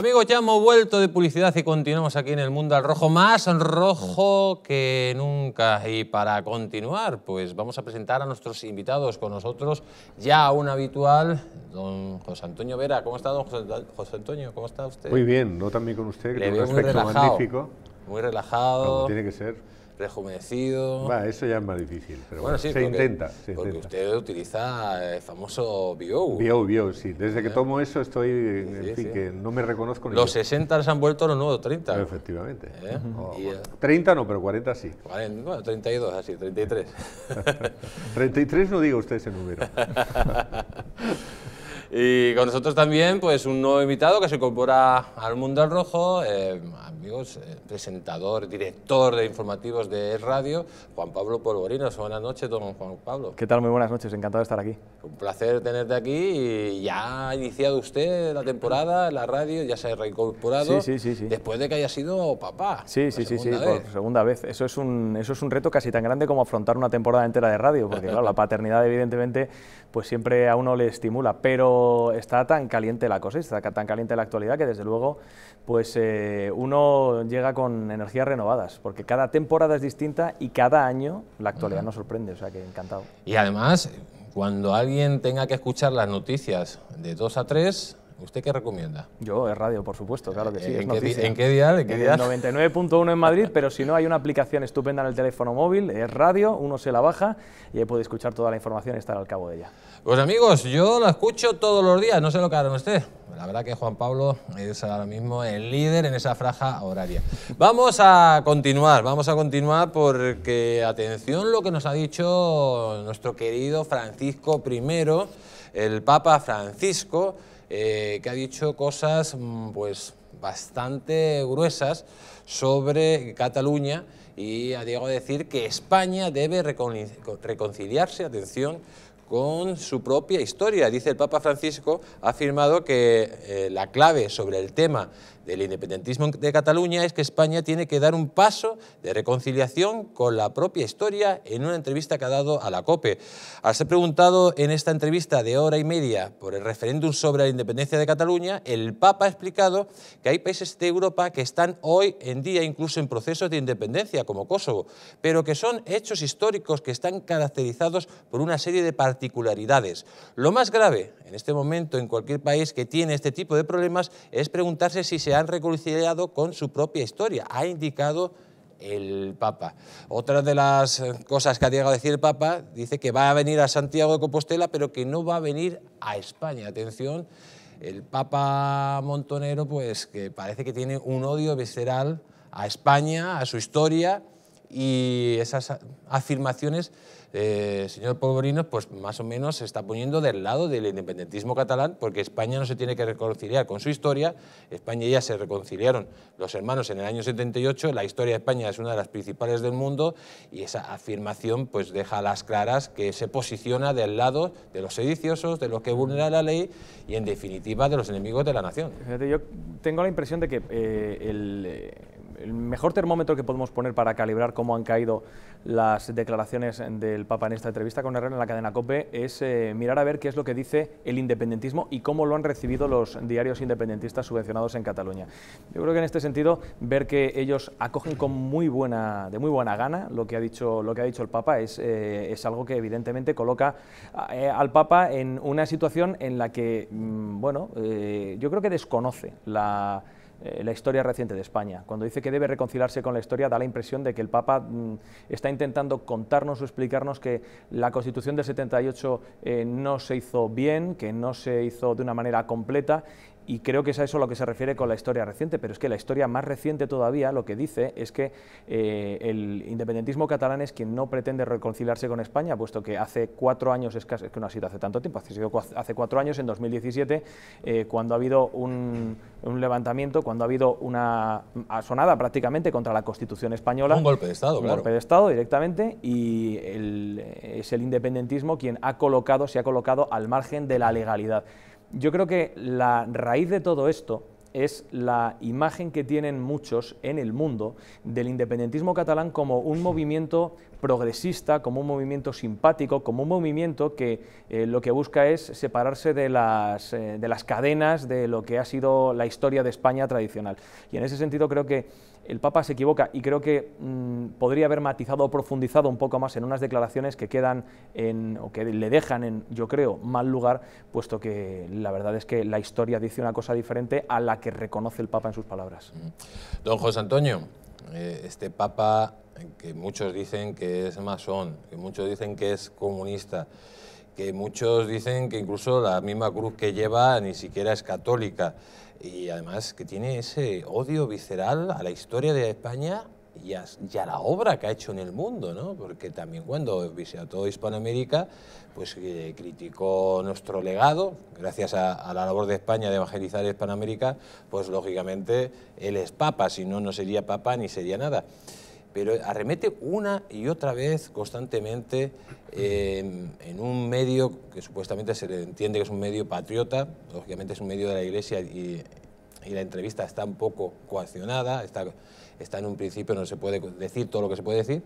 Amigos, ya hemos vuelto de publicidad y continuamos aquí en el mundo al rojo, más rojo que nunca. Y para continuar, pues vamos a presentar a nuestros invitados con nosotros, ya un habitual, don José Antonio Vera. ¿Cómo está, don José, Antonio? ¿Cómo está usted? Muy bien, no también con usted, que tiene un aspecto magnífico. Muy relajado. Como tiene que ser rejuvenecido. eso ya es más difícil, pero bueno, se, intenta, porque usted utiliza el famoso bio. Bio, bio, sí. Desde que ¿Eh? tomo eso estoy, en fin, que no me reconozco ni Los 60 se han vuelto los nuevos 30. efectivamente. 30 ¿Eh? no, pero 40 sí. bueno, 32 así, 33. 33 no diga usted ese número. Y con nosotros también, pues un nuevo invitado que se incorpora al mundo al rojo, eh, amigos, eh, presentador, director de informativos de radio, Juan Pablo Polvorinos. Buenas noches, don Juan Pablo. ¿Qué tal? Muy buenas noches, encantado de estar aquí. Un placer tenerte aquí y ya ha iniciado usted la temporada en la radio, ya se ha reincorporado. Sí, sí, sí, después de que haya sido papá. Sí, sí, sí, sí, por segunda vez. Eso es, un, eso es un reto casi tan grande como afrontar una temporada entera de radio, porque claro, la paternidad evidentemente pues siempre a uno le estimula, pero está tan caliente la cosa, está tan caliente la actualidad que desde luego pues eh, uno llega con energías renovadas, porque cada temporada es distinta y cada año la actualidad nos sorprende, o sea que encantado. Y además, cuando alguien tenga que escuchar las noticias de dos a tres... ¿Usted qué recomienda? Yo, es radio, por supuesto, claro que sí. ¿En, qué, ¿en ¿En 99.1 en Madrid, pero si no, hay una aplicación estupenda en el teléfono móvil, es radio, uno se la baja y ahí puede escuchar toda la información y estar al cabo de ella. Pues amigos, yo la escucho todos los días, no sé lo que harán usted. La verdad que Juan Pablo es ahora mismo el líder en esa franja horaria. Vamos a continuar, vamos a continuar porque, atención, lo que nos ha dicho nuestro querido Francisco I, el Papa Francisco, eh, que ha dicho cosas mm, pues, bastante gruesas sobre Cataluña y ha llegado a decir que España debe reconciliarse, atención, con su propia historia. Dice el Papa Francisco, ha afirmado que eh, la clave sobre el tema del independentismo de Cataluña es que España tiene que dar un paso de reconciliación con la propia historia en una entrevista que ha dado a la COPE. Al ser preguntado en esta entrevista de hora y media por el referéndum sobre la independencia de Cataluña, el Papa ha explicado que hay países de Europa que están hoy en día incluso en procesos de independencia, como Kosovo, pero que son hechos históricos que están caracterizados por una serie de particularidades. Lo más grave en este momento en cualquier país que tiene este tipo de problemas es preguntarse si se se han reconciliado con su propia historia, ha indicado el Papa. Otra de las cosas que ha llegado a decir el Papa, dice que va a venir a Santiago de Compostela, pero que no va a venir a España. Atención, el Papa Montonero, pues que parece que tiene un odio visceral a España, a su historia, y esas afirmaciones eh, señor Polvorinos, pues más o menos se está poniendo del lado del independentismo catalán, porque España no se tiene que reconciliar con su historia. España y ya se reconciliaron los hermanos en el año 78, la historia de España es una de las principales del mundo y esa afirmación pues deja a las claras que se posiciona del lado de los sediciosos, de los que vulnera la ley y en definitiva de los enemigos de la nación. Yo tengo la impresión de que eh, eh, el mejor termómetro que podemos poner para calibrar cómo han caído las declaraciones del Papa en esta entrevista con Herrera en la cadena COPE es eh, mirar a ver qué es lo que dice el independentismo y cómo lo han recibido los diarios independentistas subvencionados en Cataluña. Yo creo que en este sentido, ver que ellos acogen con muy buena, de muy buena gana lo que ha dicho, lo que ha dicho el Papa es, eh, es algo que evidentemente coloca eh, al Papa en una situación en la que, mm, bueno, yo creo que desconoce la eh, la historia reciente de España. Cuando dice que debe reconciliarse con la historia, da la impresión de que el Papa mm, está intentando contarnos o explicarnos que la Constitución del 78 eh, no se hizo bien, que no se hizo de una manera completa y creo que es a eso lo que se refiere con la historia reciente, pero es que la historia más reciente todavía lo que dice es que eh, el independentismo catalán es quien no pretende reconciliarse con España, puesto que hace cuatro años, es que no ha sido hace tanto tiempo, ha sido hace cuatro años, en 2017, eh, cuando ha habido un, levantamiento, cuando ha habido una asonada prácticamente contra la Constitución española. Un golpe de Estado, un golpe de Estado directamente, y es el independentismo quien ha colocado, se ha colocado al margen de la legalidad. Yo creo que la raíz de todo esto es la imagen que tienen muchos en el mundo del independentismo catalán como un movimiento progresista, como un movimiento simpático, como un movimiento que eh, lo que busca es separarse de las, eh, de las cadenas de lo que ha sido la historia de España tradicional. Y en ese sentido creo que el Papa se equivoca y creo que mm, podría haber matizado o profundizado un poco más en unas declaraciones que quedan en, o que le dejan en, yo creo, mal lugar, puesto que la verdad es que la historia dice una cosa diferente a la que reconoce el Papa en sus palabras. Mm. Don José Antonio, eh, este Papa que muchos dicen que es masón, que muchos dicen que es comunista, que muchos dicen que incluso la misma cruz que lleva ni siquiera es católica y además que tiene ese odio visceral a la historia de España y a, la obra que ha hecho en el mundo, ¿no? porque también cuando visitó Hispanoamérica, pues eh, criticó nuestro legado, gracias a, a, la labor de España de evangelizar Hispanoamérica, pues lógicamente él es papa, si no, no sería papa ni sería nada pero arremete una y otra vez constantemente em, en un medio que supuestamente se entiende que es un medio patriota, lógicamente es un medio de la Iglesia y, la entrevista está un poco coaccionada, está, está en un principio, no se puede decir todo lo que se puede decir,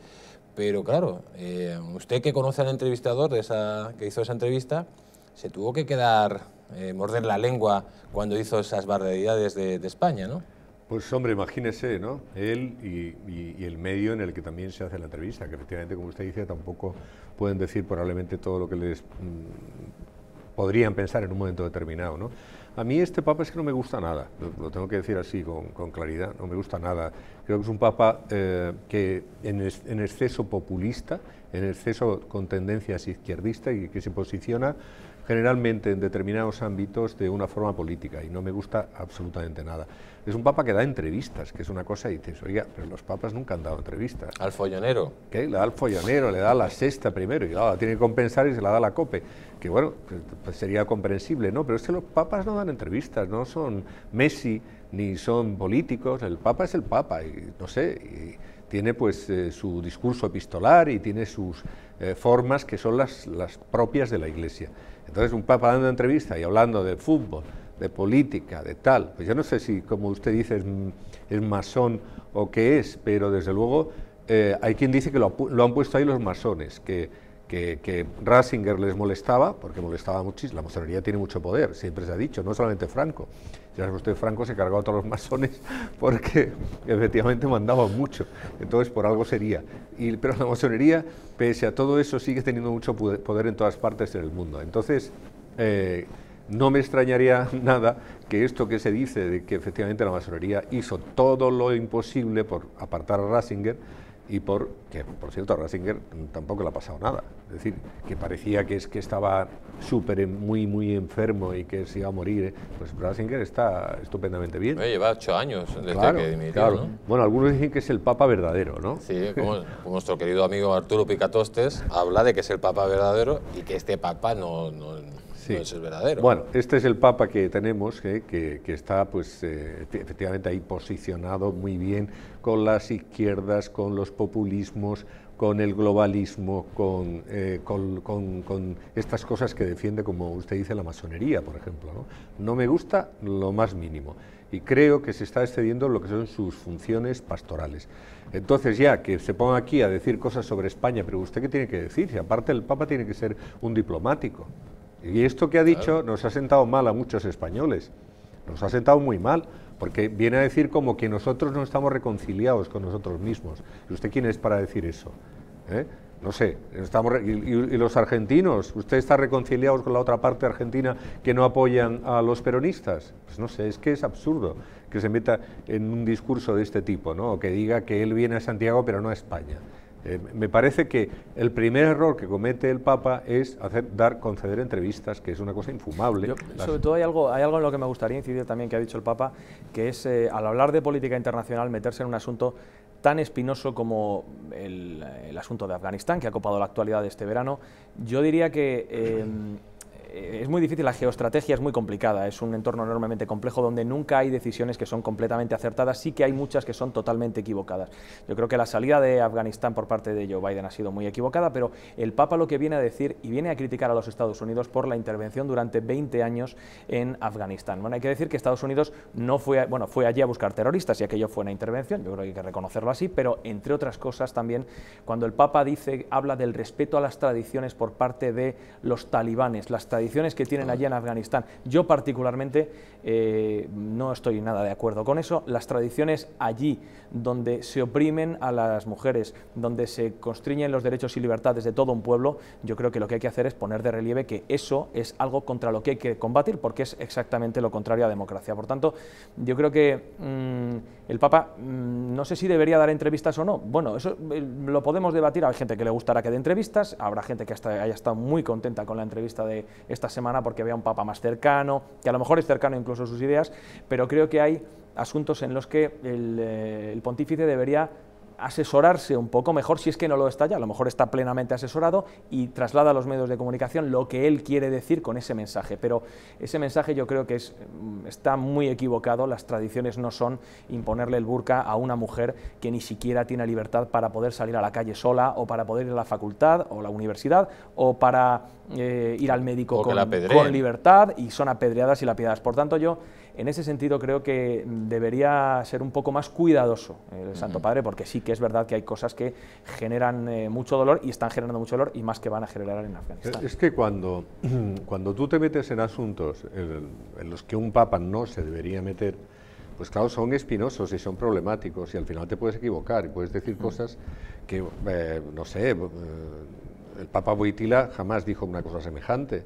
pero claro, em, usted que conoce al entrevistador de esa, que hizo esa entrevista, se tuvo que quedar, eh, morder la lengua cuando hizo esas barbaridades de España, ¿no? Pues hombre, imagínese, ¿no? Él y, el medio en el que también se hace la entrevista, que efectivamente, como usted dice, tampoco pueden decir probablemente todo lo que les mm, podrían pensar en un momento determinado, ¿no? A mí este papa es que no me gusta nada, lo, tengo que decir así con, claridad, no me gusta nada. Creo que es un papa eh, que en, exceso populista, en exceso con tendencias izquierdistas y que se posiciona generalmente en determinados ámbitos de una forma política y no me gusta absolutamente nada. Es un papa que da entrevistas, que es una cosa y dices, oiga, pero los papas nunca han dado entrevistas. Al follonero. ¿Qué? Le da al follonero, le da la sexta primero, y ah, la tiene que compensar y se la da la cope. Que bueno, pues, pues sería comprensible, ¿no? Pero es que los papas no dan entrevistas, no son Messi, ni son políticos, el papa es el papa, y no sé, tiene pues eh, su discurso epistolar y tiene sus eh, formas que son las, las propias de la iglesia. Entonces un papa dando entrevista y hablando de fútbol, de política, de tal. Pues yo no sé si, como usted dice, es, masón o qué es, pero desde luego eh, hay quien dice que lo, han puesto ahí los masones, que, que, les molestaba, porque molestaba muchísimo, la masonería tiene mucho poder, siempre se ha dicho, no solamente Franco. Ya sabe usted, Franco se cargó a todos los masones porque efectivamente mandaba mucho, entonces por algo sería. Y, pero la masonería, pese a todo eso, sigue teniendo mucho poder en todas partes del mundo. Entonces, eh, no me extrañaría nada que esto que se dice de que efectivamente la masonería hizo todo lo imposible por apartar a Ratzinger y por que por cierto a Ratzinger tampoco le ha pasado nada, es decir, que parecía que es que estaba súper muy muy enfermo y que se iba a morir, ¿eh? pues Ratzinger está estupendamente bien. lleva ocho años desde que dimitió, Bueno, algunos dicen que es el Papa verdadero, ¿no? Sí, como, nuestro querido amigo Arturo Picatostes habla de que es el Papa verdadero y que este Papa no bueno, este es el Papa que tenemos, eh, que, está pues eh, efectivamente ahí posicionado muy bien con las izquierdas, con los populismos, con el globalismo, con, eh, estas cosas que defiende, como usted dice, la masonería, por ejemplo. ¿no? me gusta lo más mínimo y creo que se está excediendo lo que son sus funciones pastorales. Entonces ya que se ponga aquí a decir cosas sobre España, pero usted qué tiene que decir, si aparte el Papa tiene que ser un diplomático. Y esto que ha dicho nos ha sentado mal a muchos españoles, nos ha sentado muy mal, porque viene a decir como que nosotros no estamos reconciliados con nosotros mismos. ¿Y usted quién es para decir eso? ¿Eh? No sé, y, los argentinos? ¿Usted está reconciliado con la otra parte argentina que no apoyan a los peronistas? Pues no sé, es que es absurdo que se meta en un discurso de este tipo, ¿no? O que diga que él viene a Santiago pero no a España. Eh, me parece que el primer error que comete el Papa es dar, conceder entrevistas, que es una cosa infumable. Sobre todo hay algo, hay algo en lo que me gustaría incidir también que ha dicho el Papa, que es eh, al hablar de política internacional meterse en un asunto tan espinoso como el, asunto de Afganistán, que ha copado la actualidad de este verano. Yo diría que... Eh, eh, es muy difícil, la geoestrategia es muy complicada, es un entorno enormemente complejo donde nunca hay decisiones que son completamente acertadas, sí que hay muchas que son totalmente equivocadas. Yo creo que la salida de Afganistán por parte de Joe Biden ha sido muy equivocada, pero el Papa lo que viene a decir y viene a criticar a los Estados Unidos por la intervención durante 20 años en Afganistán. Bueno, hay que decir que Estados Unidos no fue, bueno, fue allí a buscar terroristas y aquello fue una intervención, yo creo que hay que reconocerlo así, pero entre otras cosas también cuando el Papa dice, habla del respeto a las tradiciones por parte de los talibanes, las tradiciones que tienen allí en Afganistán. Yo particularmente eh, no estoy nada de acuerdo con eso. Las tradiciones allí donde se oprimen a las mujeres, donde se constriñen los derechos y libertades de todo un pueblo, yo creo que lo que hay que hacer es poner de relieve que eso es algo contra lo que hay que combatir, porque es exactamente lo contrario a democracia. Por tanto, yo creo que mm, el Papa, mm, no sé si debería dar entrevistas o no. Bueno, eso eh, lo podemos debatir. Hay gente que le gustará que dé entrevistas, habrá gente que hasta haya estado muy contenta con la entrevista de esta semana porque había un papa más cercano, que a lo mejor es cercano incluso a sus ideas, pero creo que hay asuntos en los que el, eh, el pontífice debería asesorarse un poco mejor, si es que no lo está ya, a lo mejor está plenamente asesorado y traslada a los medios de comunicación lo que él quiere decir con ese mensaje. Pero ese mensaje yo creo que es, mm, está muy equivocado, las tradiciones no son imponerle el burka a una mujer que ni siquiera tiene libertad para poder salir a la calle sola o para poder ir a la facultad o la universidad o para eh, ir al médico con, con libertad y son apedreadas y lapidadas. Por tanto, yo en ese sentido creo que debería ser un poco más cuidadoso el Santo Padre, porque sí que es verdad que hay cosas que generan eh, mucho dolor y están generando mucho dolor y más que van a generar en Afganistán. Es que cuando, cuando tú te metes en asuntos eh, en, los que un papa no se debería meter, pues claro, son espinosos y son problemáticos y al final te puedes equivocar y puedes decir cosas que, eh, no sé, el Papa Boitila jamás dijo una cosa semejante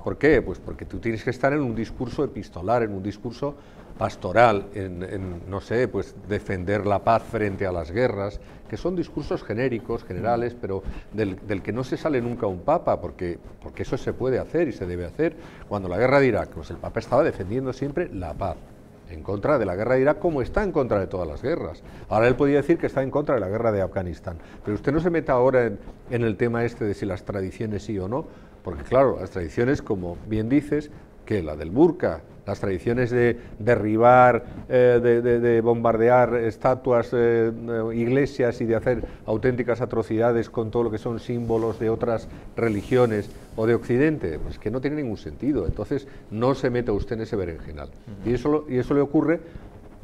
¿Por qué? Pues porque tú tienes que estar en un discurso epistolar, en un discurso pastoral, en, no sé, pues defender la paz frente a las guerras, que son discursos genéricos, generales, mm. pero del, que no se sale nunca un papa, porque, porque eso se puede hacer y se debe hacer. Cuando la guerra de Irak, pues el papa estaba defendiendo siempre la paz en contra de la guerra de Irak como está en contra de todas las guerras. Ahora él podía decir que está en contra de la guerra de Afganistán, pero usted no se meta ahora en el tema este de si las tradiciones sí o no, porque claro, las tradiciones, como bien dices, que la del burka, las tradiciones de derribar, eh, de, bombardear estatuas, eh, eh, iglesias y de hacer auténticas atrocidades con todo lo que son símbolos de otras religiones o de Occidente, pues que no tiene ningún sentido. Entonces no se meta usted en ese berenjenal. y, eso, y eso le ocurre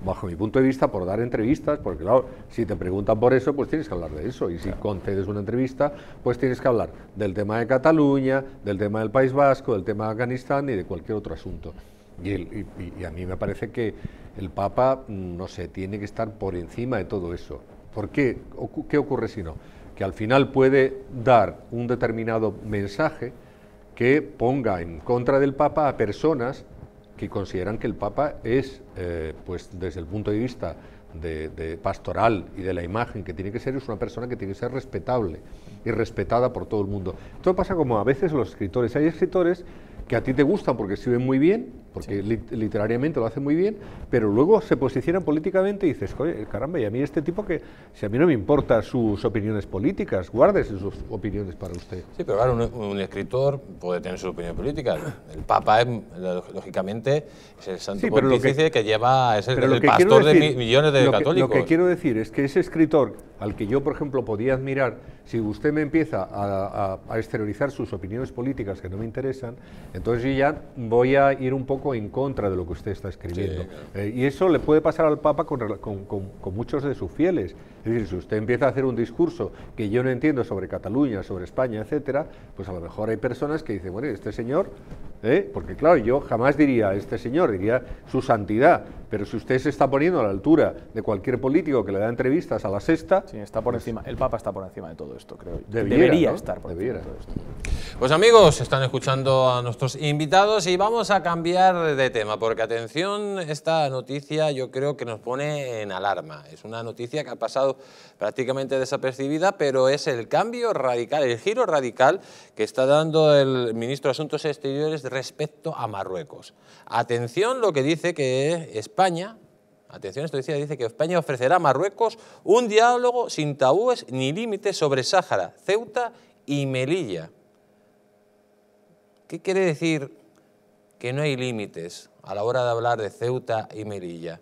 bajo mi punto de vista, por dar entrevistas, porque claro, si te preguntan por eso, pues tienes que hablar de eso. Y si concedes una entrevista, pues tienes que hablar del tema de Cataluña, del tema del País Vasco, del tema de Afganistán y de cualquier otro asunto. Y, y a mí me parece que el Papa, mm, no sé, tiene que estar por encima de todo eso. ¿Por qué? ¿Qué ocurre si no? Que al final puede dar un determinado mensaje que ponga en contra del Papa a personas que consideran que el Papa es, eh, pues desde el punto de vista de, pastoral y de la imagen que tiene que ser, es una persona que tiene que ser respetable y respetada por todo el mundo. Esto pasa como a veces los escritores. Hay escritores que a ti te gustan porque escriben muy bien, porque literariamente lo hace muy bien, pero luego se posicionan políticamente y dices, Oye, caramba, y a mí este tipo que, si a mí no me importan sus opiniones políticas, ...guarde sus opiniones para usted. Sí, pero claro, un, escritor puede tener sus opiniones políticas. El Papa, es, lógicamente, es el santo sí, pontífice que, lleva, es el, pastor de millones de católicos. Lo que quiero decir es que ese escritor al que yo, por ejemplo, podía admirar, si usted me empieza a, exteriorizar sus opiniones políticas que no me interesan, entonces yo ya voy a ir un poco en contra de lo que usted está escribiendo. Eh, y eso le puede pasar al Papa con, muchos de sus fieles. Es decir, si usted empieza a hacer un discurso que yo no entiendo sobre Cataluña, sobre España, etcétera, pues a lo mejor hay personas que dicen, bueno, este señor, ¿eh? porque claro, yo jamás diría este señor, diría su santidad, pero si usted se está poniendo a la altura de cualquier político que le da entrevistas a la sexta... Sí, está por pues encima. El Papa está por encima de todo esto, creo Debería estar por encima de esto. Pues amigos, están escuchando a nuestros invitados y vamos a cambiar de tema, porque atención, esta noticia yo creo que nos pone en alarma. Es una noticia que ha pasado prácticamente desapercibida, pero es el cambio radical, el giro radical que está dando el ministro de Asuntos Exteriores respecto a Marruecos. Atención lo que dice que es España, atención, esto noticia dice que España ofrecerá a Marruecos un diálogo sin tabúes ni límites sobre Sáhara, Ceuta y Melilla. ¿Qué quiere decir que no hay límites a la hora de hablar de Ceuta y Melilla?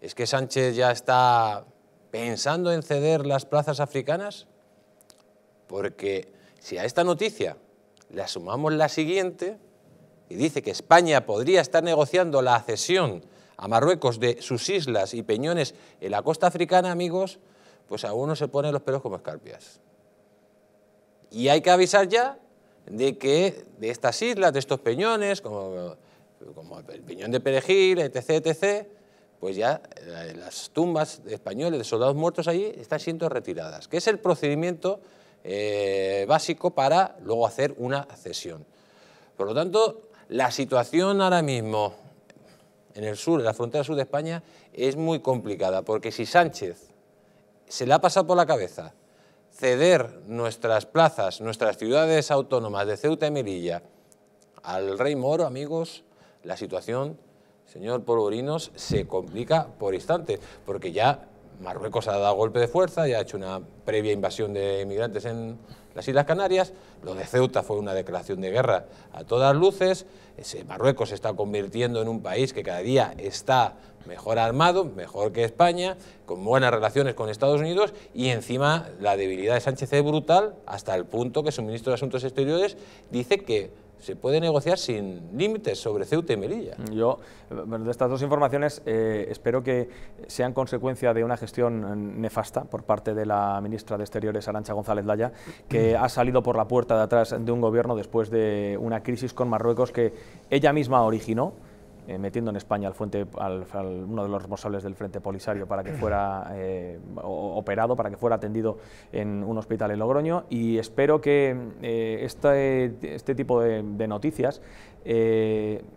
¿Es que Sánchez ya está pensando en ceder las plazas africanas? Porque si a esta noticia le sumamos la siguiente, y dice que España podría estar negociando la cesión a Marruecos de sus islas y peñones en la costa africana, amigos, pues a uno se ponen los pelos como escarpias. Y hay que avisar ya de que de estas islas, de estos peñones, como, el peñón de Perejil, etc., etc., pues ya las tumbas españoles de soldados muertos allí están siendo retiradas, que es el procedimiento eh, básico para luego hacer una cesión. Por lo tanto, la situación ahora mismo en el sur, en la frontera sur de España, es muy complicada, porque si Sánchez se le ha pasado por la cabeza ceder nuestras plazas, nuestras ciudades autónomas de Ceuta y Melilla al rey moro, amigos, la situación, señor Polvorinos, se complica por instante, porque ya Marruecos ha dado golpe de fuerza, ya ha hecho una previa invasión de inmigrantes en, las Islas Canarias, lo de Ceuta fue una declaración de guerra a todas luces, Marruecos se está convirtiendo en un país que cada día está mejor armado, mejor que España, con buenas relaciones con Estados Unidos y encima la debilidad de Sánchez es brutal hasta el punto que su ministro de Asuntos Exteriores dice que se puede negociar sin límites sobre Ceuta y Melilla. Yo, de estas dos informaciones, eh, espero que sean consecuencia de una gestión nefasta por parte de la ministra de Exteriores, Arancha González Laya, que mm. ha salido por la puerta de atrás de un gobierno después de una crisis con Marruecos que ella misma originó eh, metiendo en España al, fuente, al, uno de los responsables del Frente Polisario para que fuera eh, operado, para que fuera atendido en un hospital en Logroño y espero que eh, este, este, tipo de, de noticias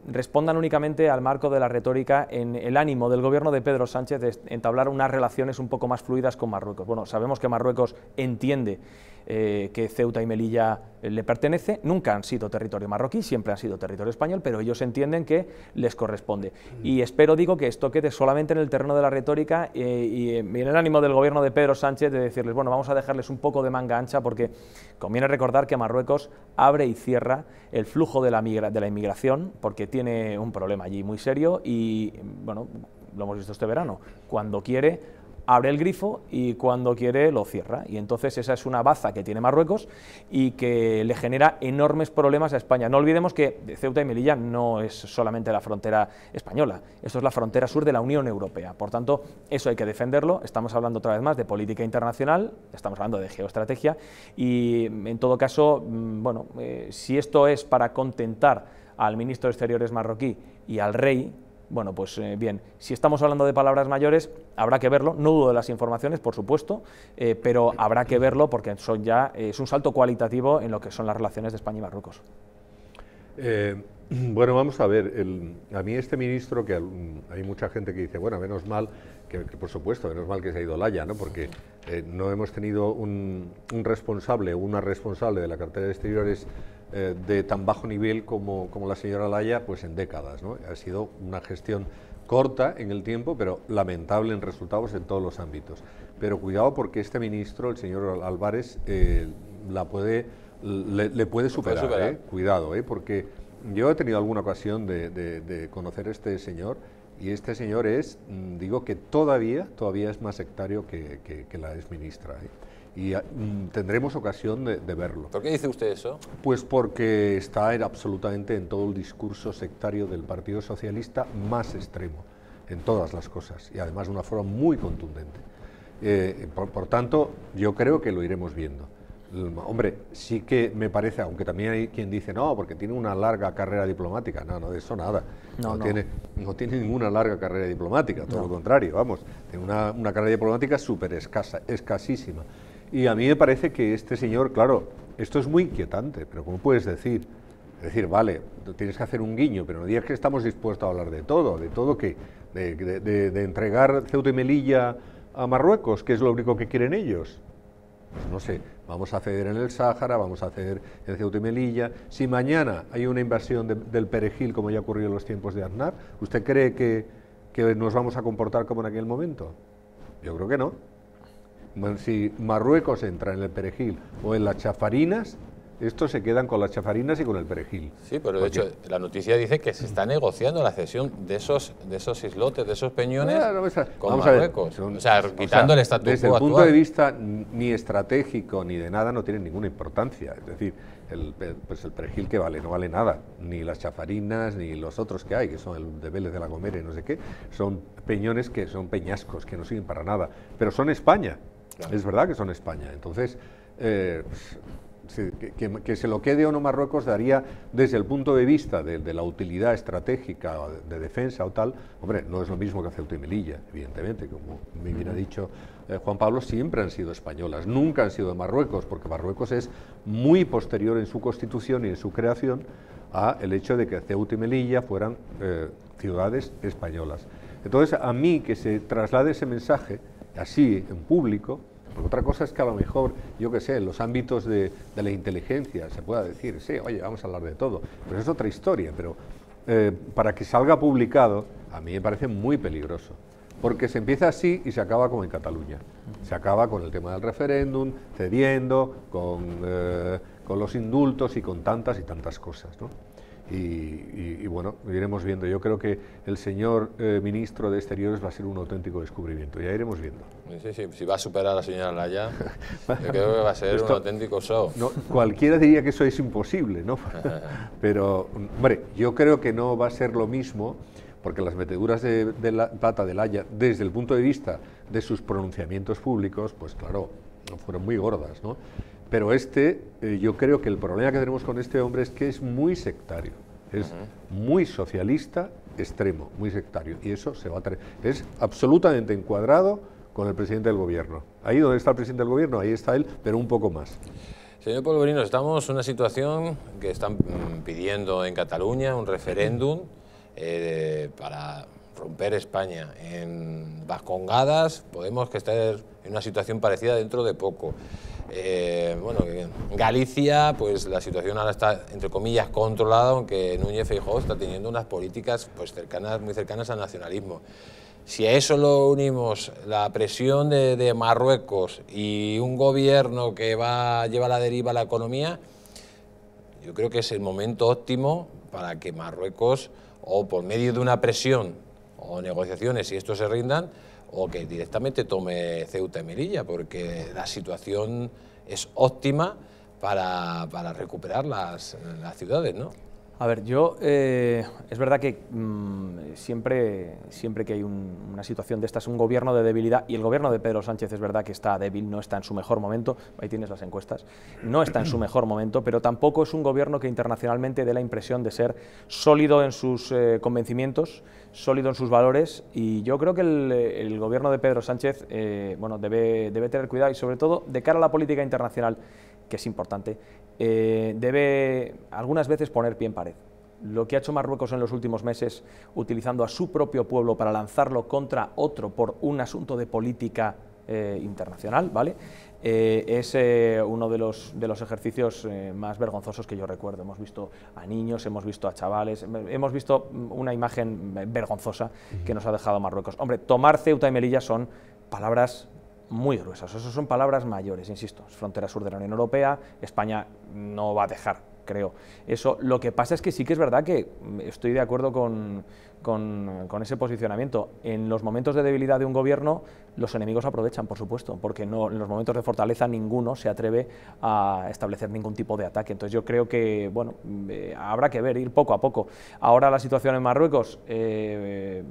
respondan únicamente al marco de la retórica en el ánimo del gobierno de Pedro Sánchez de entablar unas relaciones un poco más fluidas con Marruecos. Bueno, sabemos que Marruecos entiende eh, que Ceuta y Melilla eh, le pertenece, nunca han sido territorio marroquí, siempre han sido territorio español, pero ellos entienden que les corresponde. Mm. Y espero, digo, que esto quede solamente en el terreno de la retórica eh, y en el ánimo del gobierno de Pedro Sánchez de decirles, bueno, vamos a dejarles un poco de manga ancha porque conviene recordar que Marruecos abre y cierra el flujo de la, de la inmigración porque tiene un problema allí muy serio y, bueno, lo hemos visto este verano, cuando quiere abre el grifo y cuando quiere lo cierra. Y entonces esa es una baza que tiene Marruecos y que le genera enormes problemas a España. No olvidemos que Ceuta y Melilla no es solamente la frontera española, esto es la frontera sur de la Unión Europea. Por tanto, eso hay que defenderlo. Estamos hablando otra vez más de política internacional, estamos hablando de geoestrategia y en todo caso, mm, bueno, eh, si esto es para contentar al ministro de Exteriores marroquí y al rey, bueno, pues eh, bien, si estamos hablando de palabras mayores, habrá que verlo, no dudo de las informaciones, por supuesto, eh, pero habrá que verlo porque son ya, eh, es un salto cualitativo en lo que son las relaciones de España y Marruecos. bueno, vamos a ver, a mí este ministro, que hay mucha gente que dice, bueno, menos mal que, por supuesto, menos mal que se ha ido Laya, ¿no? porque eh, no hemos tenido un, responsable o una responsable de la cartera de exteriores eh, de tan bajo nivel como, la señora Laya pues en décadas. Ha sido una gestión corta en el tiempo, pero lamentable en resultados en todos los ámbitos. Pero cuidado porque este ministro, el señor Álvarez, eh, la puede, le, puede superar. Cuidado, porque yo he tenido alguna ocasión de, de conocer a este señor y este señor es, mm, digo que todavía, todavía es más sectario que, la exministra. ministra. ¿eh? y ah, mm, tendremos ocasión de, verlo. ¿Por qué dice usted eso? Pues porque está absolutamente en todo el discurso sectario del Partido Socialista más extremo, en todas las cosas, y además de una forma muy contundente. Eh, por tanto, yo creo que lo iremos viendo. Hombre, sí que me parece, aunque también hay quien dice, no, porque tiene una larga carrera diplomática. No, no, de eso nada. No, Tiene, tiene ninguna larga carrera diplomática, todo lo contrario, vamos. Tiene una, carrera diplomática súper escasa, escasísima. Y a mí me parece que este señor, claro, esto es muy inquietante, pero ¿cómo puedes decir? Es decir, vale, tienes que hacer un guiño, pero no digas que estamos dispuestos a hablar de todo, de todo que, de entregar Ceuta y Melilla a Marruecos, que es lo único que quieren ellos no sé, vamos a ceder en el Sáhara, vamos a ceder en Ceuta y Melilla. Si mañana hay una invasión del perejil, como ya ocurrió en los tiempos de Aznar, ¿usted cree que, que nos vamos a comportar como en aquel momento? Yo creo que no. Si Marruecos entra en el perejil o en las chafarinas, estos se quedan con las chafarinas y con el perejil. Sí, pero de hecho la noticia dice que se está negociando la cesión de esos, de esos islotes, de esos peñones con Marruecos. o sea, quitando el estatus Desde el punto de vista ni estratégico ni de nada no tiene ninguna importancia. Es decir, el, pues el perejil que vale, no vale nada. Ni las chafarinas, ni los otros que hay, que son el de Vélez de la Gomera y no sé qué. Son peñones que son peñascos, que no sirven para nada. Pero son España. Es verdad que son España. Entonces... Eh, pues, que, se lo quede o no Marruecos daría desde el punto de vista de, la utilidad estratégica de, defensa o tal, hombre, no es lo mismo que Ceuta y Melilla, evidentemente, como bien ha dicho eh, Juan Pablo, siempre han sido españolas, nunca han sido de Marruecos, porque Marruecos es muy posterior en su constitución y en su creación a el hecho de que Ceuta y Melilla fueran eh, ciudades españolas. Entonces, a mí que se traslade ese mensaje así en público, otra cosa es que a lo mejor, yo qué sé, en los ámbitos de, la inteligencia se pueda decir, sí, oye, vamos a hablar de todo, pero es otra historia, pero eh, para que salga publicado, a mí me parece muy peligroso, porque se empieza así y se acaba como en Cataluña, se acaba con el tema del referéndum, cediendo, con, eh, con los indultos y con tantas y tantas cosas, ¿no? y, bueno, iremos viendo. Yo creo que el señor eh, ministro de Exteriores va a ser un auténtico descubrimiento, ya iremos viendo. Sí, sí, si va a superar a la señora Laya, yo creo que va a ser un auténtico show. cualquiera diría que eso es imposible, ¿no? Pero, hombre, yo creo que no va a ser lo mismo, porque las meteduras de, plata la pata de Laya, desde el punto de vista de sus pronunciamientos públicos, pues claro, fueron muy gordas, ¿no? Pero este, eh, yo creo que el problema que tenemos con este hombre es que es muy sectario, es muy socialista extremo, muy sectario. Y eso se va a traer... Es absolutamente encuadrado con el presidente del gobierno. Ahí donde está el presidente del gobierno, ahí está él, pero un poco más. Señor Polverino, estamos en una situación que están mm, pidiendo en Cataluña un referéndum eh, para romper España. En Vascongadas podemos que estar en una situación parecida dentro de poco. Eh, bueno, Galicia, pues la situación ahora está, entre comillas, controlada, aunque Núñez Feijóo está teniendo unas políticas pues, cercanas, muy cercanas al nacionalismo. Si a eso lo unimos la presión de, Marruecos y un gobierno que va, lleva la deriva la economía, yo creo que es el momento óptimo para que Marruecos, o por medio de una presión o negociaciones, si estos se rindan, o que directamente tome Ceuta y Melilla, porque la situación es óptima para, recuperar las, ciudades, a ver, yo eh, es verdad que mm, siempre, siempre que hay una situación de esta, es un gobierno de debilidad, y el gobierno de Pedro Sánchez es verdad que está débil, no está en su mejor momento, ahí tienes las encuestas, no está en su mejor momento, pero tampoco es un gobierno que internacionalmente dé la impresión de ser sólido en sus eh, convencimientos, sólido en sus valores, y yo creo que el, gobierno de Pedro Sánchez eh, bueno, debe, debe tener cuidado y sobre todo de cara a la política internacional, que es importante, debe algunas veces poner pie en pared lo que ha hecho Marruecos en los últimos meses, utilizando a su propio pueblo para lanzarlo contra otro por un asunto de política eh, internacional, ¿vale? Eh, es eh, uno de los, de los ejercicios más vergonzosos que yo recuerdo. Hemos visto a niños, hemos visto a chavales, hemos visto una imagen vergonzosa que nos ha dejado Marruecos. Hombre, tomar Ceuta y Melilla son palabras muy gruesas, Esas son palabras mayores, insisto, es frontera sur de la Unión Europea, España no va a dejar creo. Eso, lo que pasa es que sí que es verdad que mm, estoy de acuerdo con, con, con, ese posicionamiento. En los momentos de debilidad de un gobierno, los enemigos aprovechan, por supuesto, porque no, en los momentos de fortaleza ninguno se atreve a establecer ningún tipo de ataque. Entonces yo creo que bueno, eh, habrá que ver, ir poco a poco. Ahora la situación en Marruecos eh,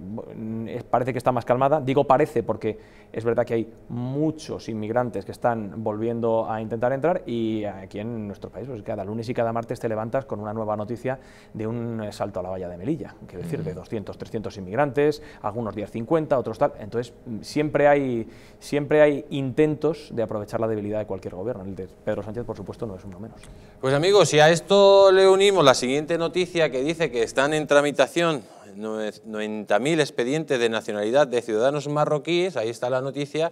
parece que está más calmada. Digo parece porque es verdad que hay muchos inmigrantes que están volviendo a intentar entrar y aquí en nuestro país pues, cada lunes y cada martes te levantas con una nueva noticia de un eh, salto a la valla de Melilla, que decir, de 200, 300 inmigrantes, algunos días 50, otros tal. Entonces siempre siempre hay intentos de aprovechar la debilidad de cualquier gobierno. El de Pedro Sánchez, por supuesto, no es uno menos. Pues amigos, si a esto le unimos la siguiente noticia que dice que están en tramitación 90.000 expedientes de nacionalidad de ciudadanos marroquíes, ahí está la noticia,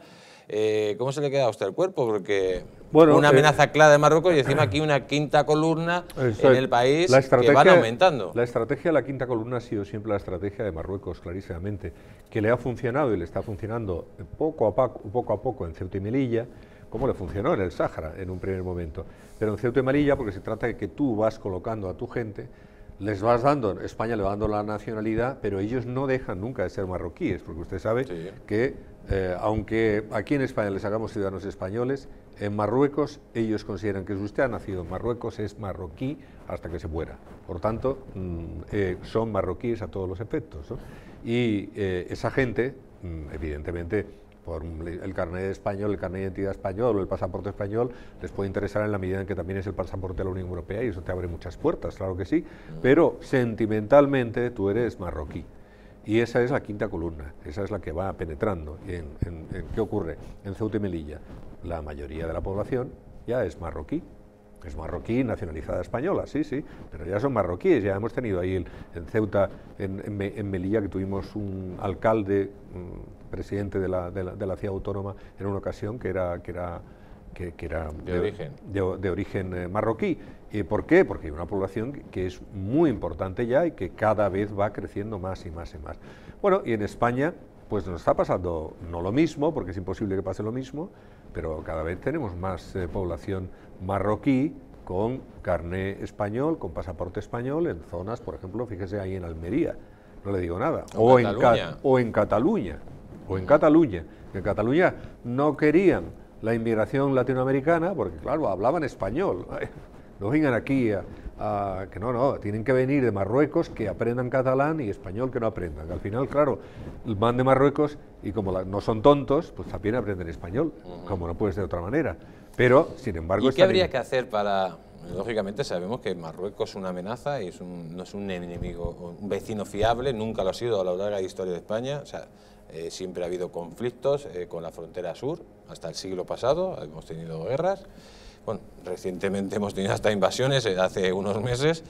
eh, ¿cómo se le queda a usted el cuerpo? Porque una eh, amenaza clara de Marruecos y encima aquí una quinta columna en el país que van aumentando. La estrategia de la quinta columna ha sido siempre la estrategia de Marruecos, clarísimamente, que le ha funcionado y le está funcionando poco a poco, poco, a poco en Ceuta y Melilla, como le funcionó en el Sáhara en un primer momento. Pero en Ceuta y Melilla, porque se trata de que tú vas colocando a tu gente, les vas dando, España le va dando la nacionalidad, pero ellos no dejan nunca de ser marroquíes, porque usted sabe que eh, aunque aquí en España les hagamos ciudadanos españoles, en Marruecos ellos consideran que si usted ha nacido en Marruecos es marroquí hasta que se muera. Por tanto, mm, eh, son marroquíes a todos los efectos. Y eh, esa gente, mm, evidentemente, por el carnet de español, el carnet de identidad español o el pasaporte español, les puede interesar en la medida en que también es el pasaporte de la Unión Europea y eso te abre muchas puertas, claro que sí, mm. pero sentimentalmente tú eres marroquí. Y esa es la quinta columna, esa es la que va penetrando. En, ¿Qué ocurre? En Ceuta y Melilla, la mayoría de la población ya es marroquí. Es marroquí nacionalizada española, sí, sí, pero ya son marroquíes. Ya hemos tenido ahí en Ceuta, en, Melilla, que tuvimos un alcalde, mm, presidente de la, de, la, ciudad autónoma, en una ocasión que era, que era que, era de, origen, de, origen eh, marroquí. ¿Y eh, ¿Por qué? Porque hay una población que es muy importante ya y que cada vez va creciendo más y más y más. Bueno, y en España pues nos está pasando no lo mismo, porque es imposible que pase lo mismo, pero cada vez tenemos más eh, población marroquí con carné español, con pasaporte español, en zonas, por ejemplo, fíjese ahí en Almería, no le digo nada, o, en, Cataluña. o en Cataluña, o en Cataluña. En Cataluña no querían la inmigración latinoamericana, porque claro, hablaban español. No vengan aquí a, que no, no, tienen que venir de Marruecos que aprendan catalán y español que no aprendan. Al final, claro, van de Marruecos y como no son tontos, pues también aprenden español, como no puedes de otra manera. Pero, sin embargo... ¿Y qué habría que hacer para...? Lógicamente sabemos que Marruecos es una amenaza y no es un enemigo, un vecino fiable, nunca lo ha sido a lo largo de la historia de España. O sea, eh, siempre ha habido conflictos eh, con la frontera sur, hasta el siglo pasado hemos tenido guerras. Bueno, recientemente hemos tenido hasta invasiones eh, hace unos meses.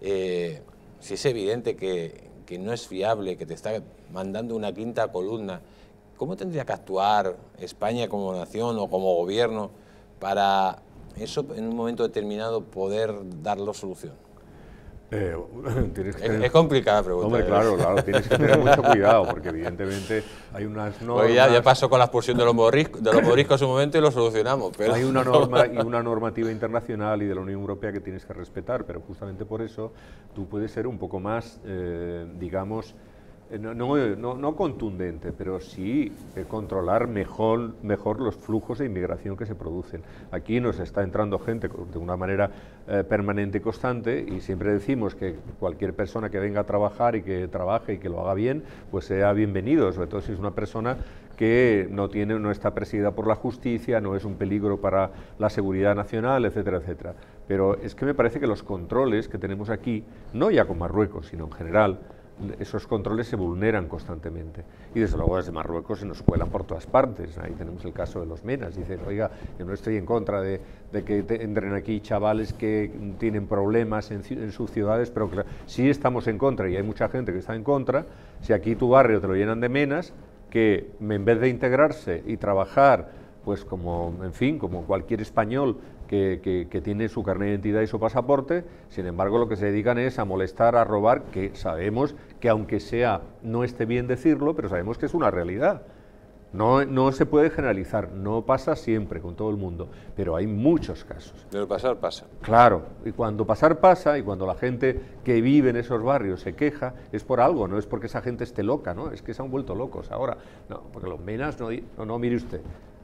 si es evidente que, que, no es fiable, que te está mandando una quinta columna, ¿cómo tendría que actuar España como nación o como gobierno para eso en un momento determinado poder la solución? Eh, es, complicada la pregunta. Hombre, ¿eh? claro, claro, tienes que tener mucho cuidado, porque evidentemente hay unas normas... Pues ya, ya, pasó con la expulsión de los, moriscos, de los en su momento y lo solucionamos. Pero... Hay una norma y una normativa internacional y de la Unión Europea que tienes que respetar, pero justamente por eso tú puedes ser un poco más, eh, digamos, eh, no, contundente, pero sí eh, controlar mejor, los flujos de inmigración que se producen. Aquí nos está entrando gente de una manera eh, permanente y constante y siempre decimos que cualquier persona que venga a trabajar y que trabaje y que lo haga bien, pues sea bienvenido, sobre todo si es una persona que no, tiene, no está presidida por la justicia, no es un peligro para la seguridad nacional, etcétera, etcétera. Pero es que me parece que los controles que tenemos aquí, no ya con Marruecos, sino en general, esos controles se vulneran constantemente. Y desde luego desde Marruecos se nos cuelan por todas partes. Ahí tenemos el caso de los menas. Dicen, oiga, yo no estoy en contra de, que entren aquí chavales que tienen problemas en, sus ciudades, pero claro, sí estamos en contra, y hay mucha gente que está en contra, si aquí tu barrio te lo llenan de menas, que en vez de integrarse y trabajar pues como, en fin, como cualquier español que, tiene su carnet de identidad y su pasaporte, sin embargo lo que se dedican es a molestar, a robar, que sabemos que aunque sea, no esté bien decirlo, pero sabemos que es una realidad. No, no se puede generalizar, no pasa siempre con todo el mundo, pero hay muchos casos. Pero pasar pasa. Claro, y cuando pasar pasa y cuando la gente que vive en esos barrios se queja, es por algo, no es porque esa gente esté loca, ¿no? Es que se han vuelto locos ahora. No, porque los menas no, no mire usted,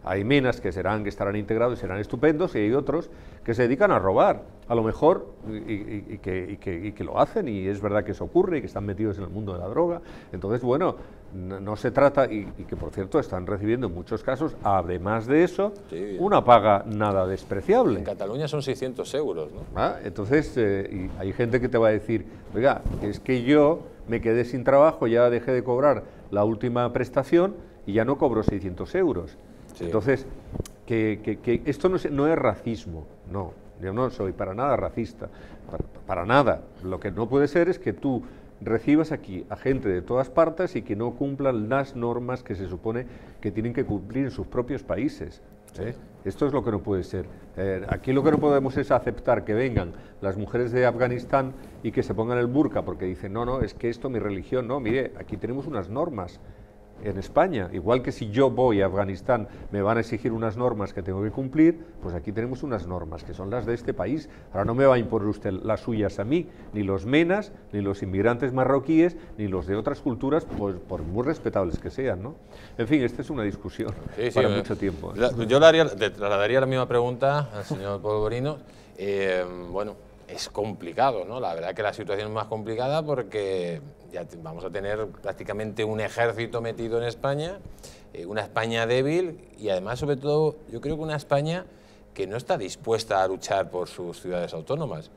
hay minas que serán que estarán integrados y serán estupendos y hay otros que se dedican a robar, a lo mejor, y, que, lo hacen y es verdad que eso ocurre y que están metidos en el mundo de la droga. Entonces, bueno, no, se trata, y, que por cierto están recibiendo en muchos casos, además de eso, una paga nada despreciable. En Cataluña son 600 euros, ¿no? Ah, entonces, eh, hay gente que te va a decir, oiga, es que yo me quedé sin trabajo, ya dejé de cobrar la última prestación y ya no cobro 600 euros. Entonces, que, esto no es, no es racismo, no. Yo no soy para nada racista, para, nada. Lo que no puede ser es que tú recibas aquí a gente de todas partes y que no cumplan las normas que se supone que tienen que cumplir en sus propios países. ¿eh? Esto es lo que no puede ser. Eh, aquí lo que no podemos es aceptar que vengan las mujeres de Afganistán y que se pongan el burka porque dicen, no, no, es que esto mi religión, no, mire, aquí tenemos unas normas en España. Igual que si yo voy a Afganistán, me van a exigir unas normas que tengo que cumplir, pues aquí tenemos unas normas que son las de este país. Ahora no me va a imponer usted las suyas a mí, ni los menas, ni los inmigrantes marroquíes, ni los de otras culturas, por, pues por muy respetables que sean, ¿no? En fin, esta es una discusión para eh, mucho tiempo. ¿eh? yo le, haría, trasladaría la misma pregunta al señor Polvorino. Eh, bueno, es complicado, ¿no? La verdad que la situación es más complicada porque vamos a tener prácticamente un ejército metido en España, eh, una España débil y además, sobre todo, yo creo que una España que no está dispuesta a luchar por sus ciudades autónomas.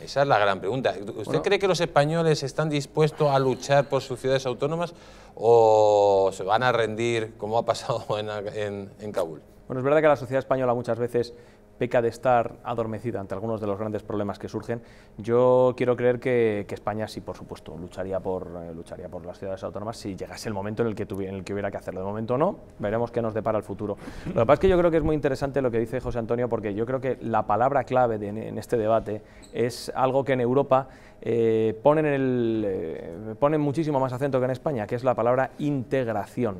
Esa es la gran pregunta. ¿Usted cree que los españoles están dispuestos a luchar por sus ciudades autónomas o se van a rendir como ha pasado en Kabul? Bueno, es verdad que la sociedad española muchas veces peca de estar adormecida ante algunos de los grandes problemas que surgen, yo quiero creer que, España sí, por supuesto, lucharía por, eh, lucharía por las ciudades autónomas si llegase el momento en el, que en el que hubiera que hacerlo. De momento no, veremos qué nos depara el futuro. Lo que pasa es que yo creo que es muy interesante lo que dice José Antonio, porque yo creo que la palabra clave en este debate es algo que en Europa eh, ponen, el, eh, ponen muchísimo más acento que en España, que es la palabra integración.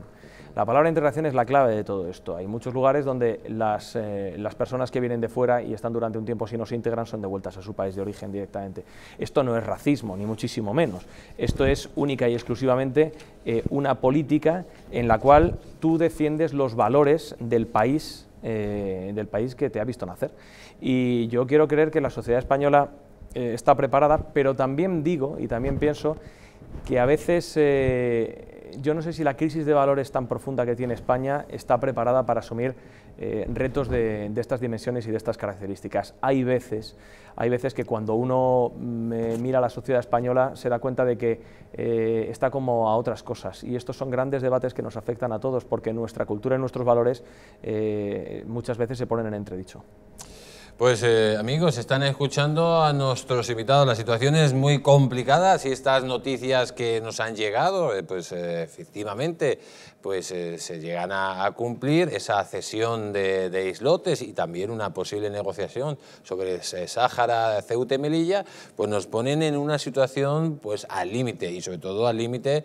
La palabra integración es la clave de todo esto. Hay muchos lugares donde eh, las, personas que vienen de fuera y están durante un tiempo si no se integran son devueltas a su país de origen directamente. Esto no es racismo, ni muchísimo menos. Esto es única y exclusivamente eh, una política en la cual tú defiendes los valores del país, eh, del país que te ha visto nacer. Y yo quiero creer que la sociedad española está preparada, pero también digo y también pienso que a veces yo no sé si la crisis de valores tan profunda que tiene España está preparada para asumir eh, retos de, estas dimensiones y de estas características. Hay veces, hay veces que cuando uno mm, eh, mira a la sociedad española se da cuenta de que eh, está como a otras cosas y estos son grandes debates que nos afectan a todos porque nuestra cultura y nuestros valores muchas veces se ponen en entredicho. Pues eh, amigos, están escuchando a nuestros invitados. La situación es muy complicada si estas noticias que nos han llegado, eh, pues eh, efectivamente, pues se llegan a, cumplir esa cesión de, islotes y también una posible negociación sobre Sáhara, Ceuta y Melilla, pues nos ponen en una situación pues al límite y sobre todo al límite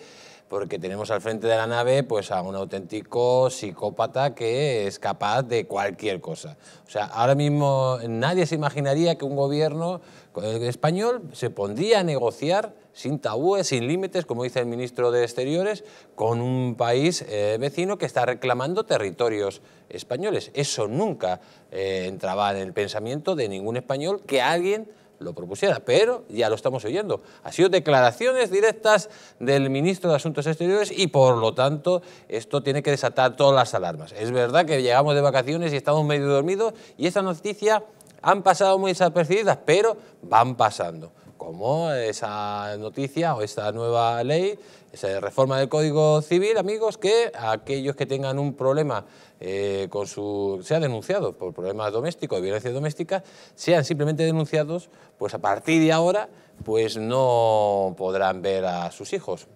porque tenemos al frente de la nave pues, a un auténtico psicópata que es capaz de cualquier cosa. O sea, ahora mismo nadie se imaginaría que un gobierno eh, español se pondría a negociar sin tabúes, sin límites, como dice el ministro de Exteriores, con un país eh, vecino que está reclamando territorios españoles. Eso nunca eh, entraba en el pensamiento de ningún español que alguien lo propusiera, pero ya lo estamos oyendo. Ha sido declaraciones directas del ministro de Asuntos Exteriores y por lo tanto esto tiene que desatar todas las alarmas. Es verdad que llegamos de vacaciones y estamos medio dormidos y esas noticias han pasado muy desapercibidas, pero van pasando. Como esa noticia o esa nueva ley, esa reforma del Código Civil, amigos, que aquellos que tengan un problema eh, con su... sea denunciados por problemas domésticos, de violencia doméstica, sean simplemente denunciados, pues a partir de ahora, pues no podrán ver a sus hijos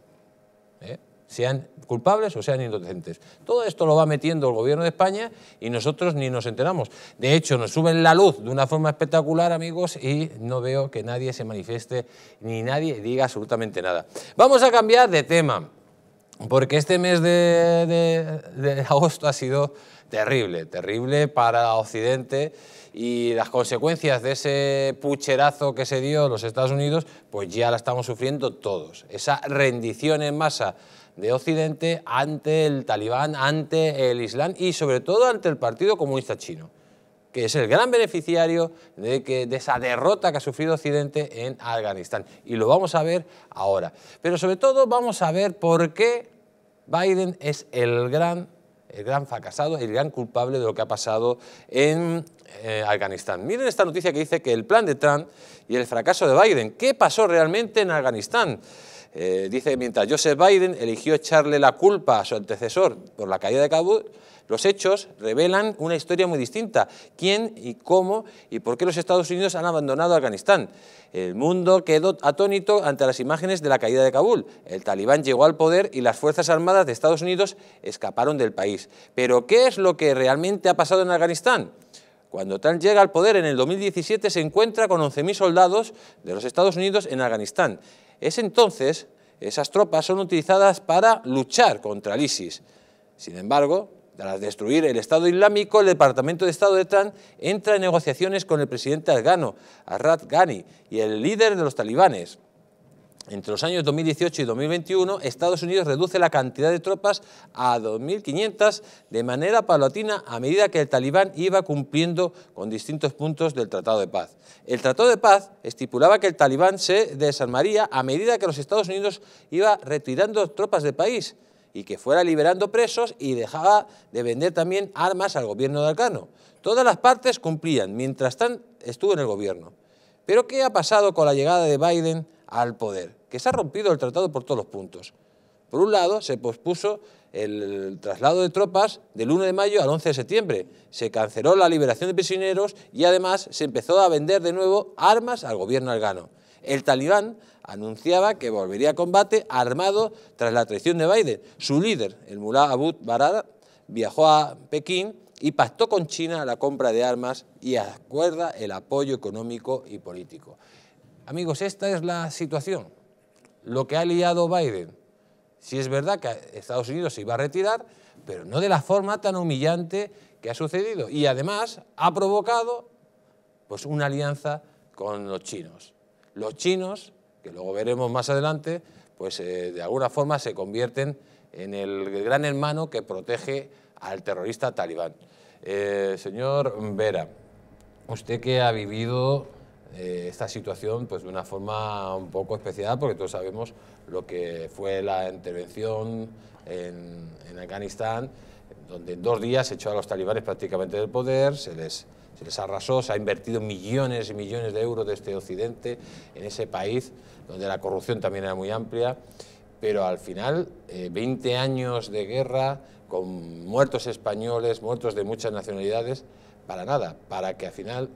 sean culpables o sean inocentes. Todo esto lo va metiendo el gobierno de España y nosotros ni nos enteramos. De hecho, nos suben la luz de una forma espectacular, amigos, y no veo que nadie se manifieste ni nadie diga absolutamente nada. Vamos a cambiar de tema, porque este mes de, de agosto ha sido terrible, terrible para Occidente y las consecuencias de ese pucherazo que se dio en los Estados Unidos, pues ya la estamos sufriendo todos. Esa rendición en masa de Occidente ante el talibán, ante el Islam y sobre todo ante el Partido Comunista Chino, que es el gran beneficiario de, que, de esa derrota que ha sufrido Occidente en Afganistán. Y lo vamos a ver ahora. Pero sobre todo vamos a ver por qué Biden es el gran el gran fracasado, el gran culpable de lo que ha pasado en eh, Afganistán. Miren esta noticia que dice que el plan de Trump y el fracaso de Biden. ¿Qué pasó realmente en Afganistán? Eh, dice mientras Joseph Biden eligió echarle la culpa a su antecesor por la caída de Kabul, los hechos revelan una historia muy distinta. ¿Quién y cómo y por qué los Estados Unidos han abandonado Afganistán? El mundo quedó atónito ante las imágenes de la caída de Kabul. El talibán llegó al poder y las Fuerzas Armadas de Estados Unidos escaparon del país. Pero ¿qué es lo que realmente ha pasado en Afganistán? Cuando tal llega al poder en el 2017 se encuentra con 11.000 soldados de los Estados Unidos en Afganistán. Es entonces, esas tropas son utilizadas para luchar contra el ISIS. Sin embargo, tras destruir el Estado Islámico, el Departamento de Estado de Trán entra en negociaciones con el presidente afgano, Arrat Ghani, y el líder de los talibanes. Entre los años 2018 y 2021, Estados Unidos reduce la cantidad de tropas a 2.500 de manera paulatina a medida que el talibán iba cumpliendo con distintos puntos del Tratado de Paz. El Tratado de Paz estipulaba que el talibán se desarmaría a medida que los Estados Unidos iba retirando tropas del país y que fuera liberando presos y dejaba de vender también armas al gobierno de Alcano. Todas las partes cumplían, mientras tanto estuvo en el gobierno. Pero ¿qué ha pasado con la llegada de Biden al poder, que se ha rompido el tratado por todos los puntos. Por un lado, se pospuso el traslado de tropas del 1 de mayo al 11 de septiembre, se canceló la liberación de prisioneros y además se empezó a vender de nuevo armas al gobierno algano... El talibán anunciaba que volvería a combate armado tras la traición de Biden. Su líder, el mulá Abu Barada, viajó a Pekín y pactó con China la compra de armas y acuerda el apoyo económico y político. Amigos, esta es la situación. Lo que ha liado Biden. Si es verdad que Estados Unidos se iba a retirar, pero no de la forma tan humillante que ha sucedido. Y además ha provocado pues, una alianza con los chinos. Los chinos, que luego veremos más adelante, pues eh, de alguna forma se convierten en el gran hermano que protege al terrorista talibán. Eh, señor Vera, usted que ha vivido eh, esta situación pues, de una forma un poco especial, porque todos sabemos lo que fue la intervención en, Afganistán, donde en dos días se echó a los talibanes prácticamente del poder, se les, se les arrasó, se ha invertido millones y millones de euros de este occidente en ese país, donde la corrupción también era muy amplia, pero al final, 20 eh, años de guerra, con muertos españoles, muertos de muchas nacionalidades, para nada, para que al final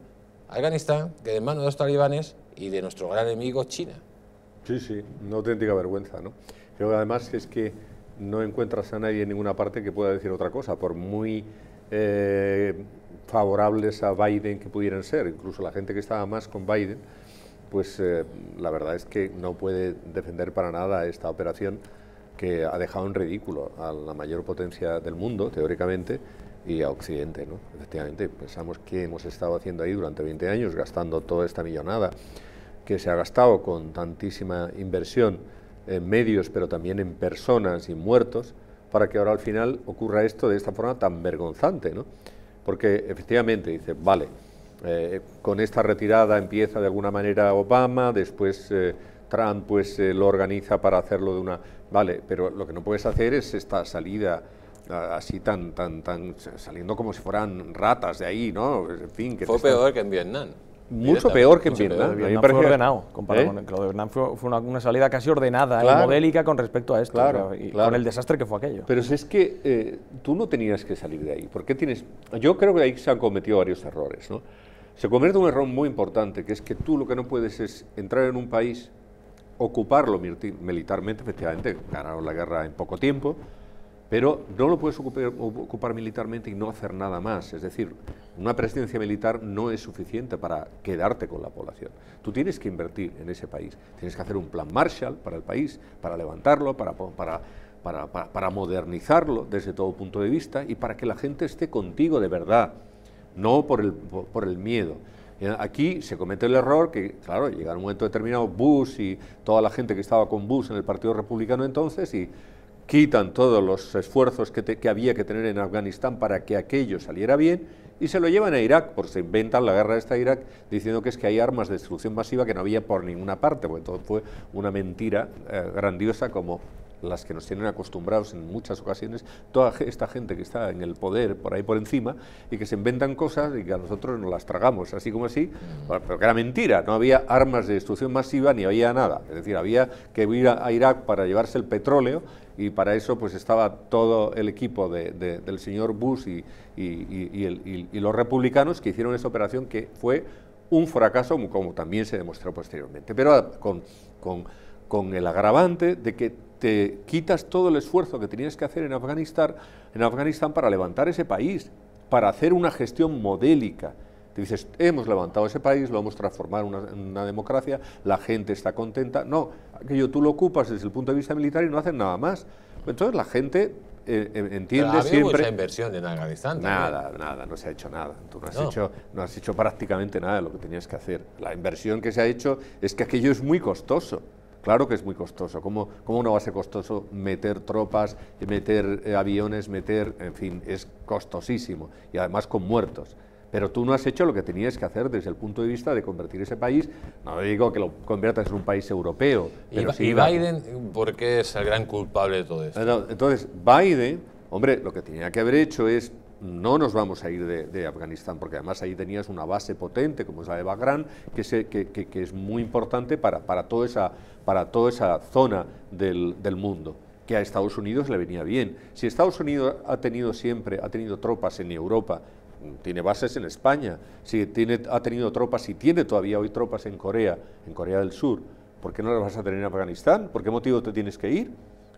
Afganistán que de manos de los talibanes y de nuestro gran enemigo China. Sí, sí, una auténtica vergüenza, ¿no? Creo que además es que no encuentras a nadie en ninguna parte que pueda decir otra cosa, por muy eh, favorables a Biden que pudieran ser, incluso la gente que estaba más con Biden, pues eh, la verdad es que no puede defender para nada esta operación que ha dejado en ridículo a la mayor potencia del mundo, teóricamente, y a Occidente, ¿no? Efectivamente, pensamos que hemos estado haciendo ahí durante 20 años, gastando toda esta millonada que se ha gastado con tantísima inversión en medios, pero también en personas y muertos, para que ahora al final ocurra esto de esta forma tan vergonzante, ¿no? Porque efectivamente dice, vale, eh, con esta retirada empieza de alguna manera Obama, después eh, Trump pues eh, lo organiza para hacerlo de una... Vale, pero lo que no puedes hacer es esta salida así tan, tan, tan, saliendo como si fueran ratas de ahí, ¿no? En fin, que Fue peor que en Vietnam. Mucho peor que en Vietnam. Vietnam ordenado, comparado ¿Eh? con el, Vietnam fue, una, salida casi ordenada y ¿eh? modélica con respecto a esto, claro, y con el desastre que fue aquello. Pero si es que eh, tú no tenías que salir de ahí, porque tienes... Yo creo que ahí se han cometido varios errores, ¿no? Se comete un error muy importante, que es que tú lo que no puedes es entrar en un país, ocuparlo militarmente, efectivamente, ganaron la guerra en poco tiempo, pero no lo puedes ocupar, militarmente y no hacer nada más. Es decir, una presidencia militar no es suficiente para quedarte con la población. Tú tienes que invertir en ese país, tienes que hacer un plan Marshall para el país, para levantarlo, para, modernizarlo desde todo punto de vista y para que la gente esté contigo de verdad, no por el, miedo. Eh, aquí se comete el error que, claro, llega un momento determinado Bush y toda la gente que estaba con Bush en el Partido Republicano entonces y quitan todos los esfuerzos que, había que tener en Afganistán para que aquello saliera bien y se lo llevan a Irak, porque se inventan la guerra de Irak diciendo que es que hay armas de destrucción masiva que no había por ninguna parte, porque todo fue una mentira eh, grandiosa como las que nos tienen acostumbrados en muchas ocasiones, toda esta gente que está en el poder por ahí por encima y que se inventan cosas y que a nosotros nos las tragamos, así como así, mm. pero que era mentira, no había armas de destrucción masiva ni había nada, es decir, había que ir a Irak para llevarse el petróleo y para eso pues estaba todo el equipo del señor Bush y, los republicanos que hicieron esa operación que fue un fracaso, como también se demostró posteriormente, pero ah, con, el agravante de que te quitas todo el esfuerzo que tenías que hacer en Afganistán, en Afganistán para levantar ese país, para hacer una gestión modélica, ...te dices, hemos levantado ese país, lo hemos transformado en una, en una, democracia, la gente está contenta. No, aquello tú lo ocupas desde el punto de vista militar y no hacen nada más. Entonces la gente eh, eh, entiende siempre. Mucha inversión en Afganistán. Nada, nada, no se ha hecho nada. Tú no has, Hecho, no has hecho prácticamente nada de lo que tenías que hacer. La inversión que se ha hecho es que aquello es muy costoso. Claro que es muy costoso. ¿Cómo, ¿Cómo, no va a ser costoso meter tropas, meter eh, aviones, meter, en fin, es costosísimo y además con muertos? pero tú no has hecho lo que tenías que hacer desde el punto de vista de convertir ese país, no digo que lo conviertas en un país europeo. ¿Y, Biden por qué es el gran culpable de todo esto? entonces, Biden, hombre, lo que tenía que haber hecho es no nos vamos a ir de, Afganistán, porque además ahí tenías una base potente, como es la de Bagram... que, es muy importante para, para, toda esa, para toda esa zona del, del, mundo, que a Estados Unidos le venía bien. Si Estados Unidos ha tenido siempre, ha tenido tropas en Europa, tiene bases en España, si tiene, ha tenido tropas y tiene todavía hoy tropas en Corea, en Corea del Sur, ¿por qué no las vas a tener en Afganistán? ¿Por qué motivo te tienes que ir?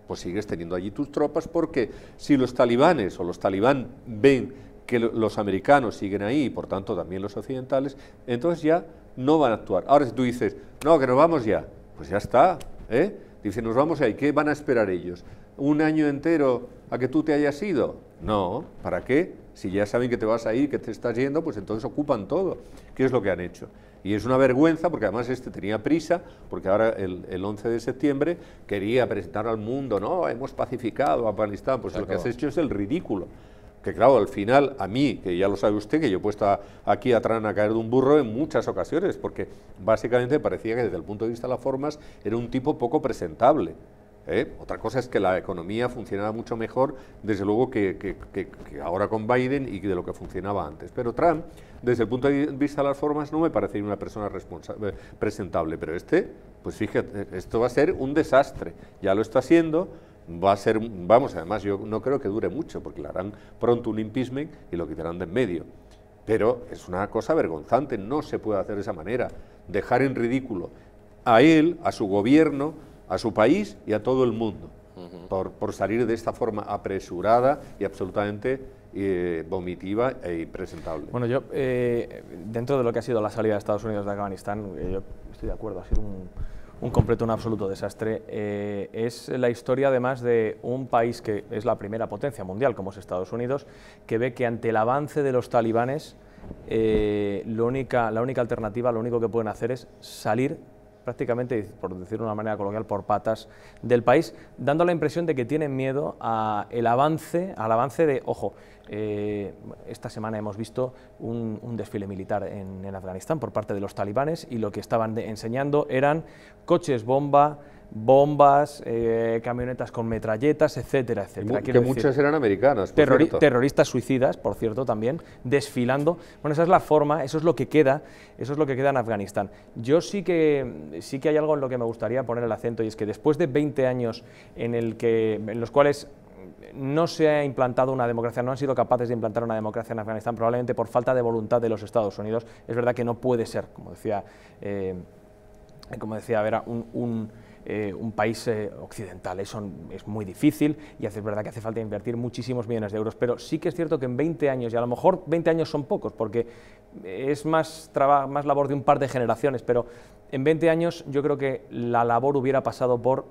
Pues sigues teniendo allí tus tropas porque si los talibanes o los talibán ven que los americanos siguen ahí y por tanto también los occidentales, entonces ya no van a actuar. Ahora si tú dices, no, que nos vamos ya, pues ya está. ¿eh? Dice, nos vamos ahí, ¿qué van a esperar ellos? ¿Un año entero a que tú te hayas ido? No, ¿para qué? Si ya saben que te vas a ir, que te estás yendo, pues entonces ocupan todo, ¿Qué es lo que han hecho. Y es una vergüenza porque además este tenía prisa, porque ahora el, 11 de septiembre quería presentar al mundo, no, hemos pacificado a Afganistán, pues lo que has hecho es el ridículo. Que claro, al final, a mí, que ya lo sabe usted, que yo he puesto aquí a Tran a caer de un burro en muchas ocasiones, porque básicamente parecía que desde el punto de vista de las formas era un tipo poco presentable. ¿eh? Otra cosa es que la economía funcionaba mucho mejor, desde luego, que, ahora con Biden y de lo que funcionaba antes. Pero Trump, desde el punto de vista de las formas, no me parece una persona eh, presentable. Pero este, pues fíjate, esto va a ser un desastre. Ya lo está haciendo. Va a ser, vamos, además yo no creo que dure mucho, porque le harán pronto un impeachment y lo quitarán de en medio. Pero es una cosa vergonzante, no se puede hacer de esa manera. Dejar en ridículo a él, a su gobierno, a su país y a todo el mundo, por, salir de esta forma apresurada y absolutamente eh, vomitiva e impresentable. Bueno, yo, eh, dentro de lo que ha sido la salida de Estados Unidos de Afganistán, eh, yo estoy de acuerdo, ha sido un, completo, un absoluto desastre. es la historia además de un país que es la primera potencia mundial, como es Estados Unidos, que ve que ante el avance de los talibanes, la única alternativa, lo único que pueden hacer es salir prácticamente, por decirlo de una manera coloquial, por patas del país, dando la impresión de que tienen miedo a el avance, al avance de, ojo, eh, esta semana hemos visto un, desfile militar en, Afganistán por parte de los talibanes y lo que estaban enseñando eran coches bomba, bombas, eh, camionetas con metralletas, etcétera, etcétera. que muchas eran americanas. Terroristas suicidas, por cierto, también, desfilando. Bueno, esa es la forma, eso es lo que queda, eso es lo que queda en Afganistán. Yo sí que, sí que hay algo en lo que me gustaría poner el acento y es que después de 20 años en, el que, en los cuales no se ha implantado una democracia, no han sido capaces de implantar una democracia en Afganistán, probablemente por falta de voluntad de los Estados Unidos. Es verdad que no puede ser, como decía, eh, como decía Vera, un eh, un país eh, occidental. Eso es muy difícil y es verdad que hace falta invertir muchísimos millones de euros, pero sí que es cierto que en 20 años, y a lo mejor 20 años son pocos, porque es más, más labor de un par de generaciones, pero en 20 años yo creo que la labor hubiera pasado por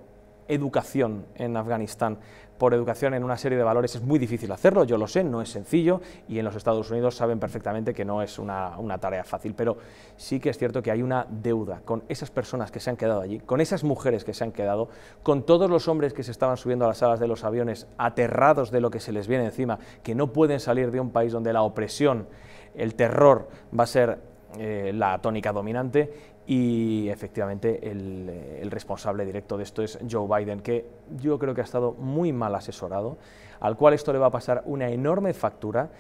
educación en Afganistán por educación en una serie de valores es muy difícil hacerlo, yo lo sé, no es sencillo y en los Estados Unidos saben perfectamente que no es una, tarea fácil, pero sí que es cierto que hay una deuda con esas personas que se han quedado allí, con esas mujeres que se han quedado, con todos los hombres que se estaban subiendo a las alas de los aviones aterrados de lo que se les viene encima, que no pueden salir de un país donde la opresión, el terror va a ser eh, la tónica dominante y efectivamente eh, el, responsable directo de esto es Joe Biden, que yo creo que ha estado muy mal asesorado, al cual esto le va a pasar una enorme factura,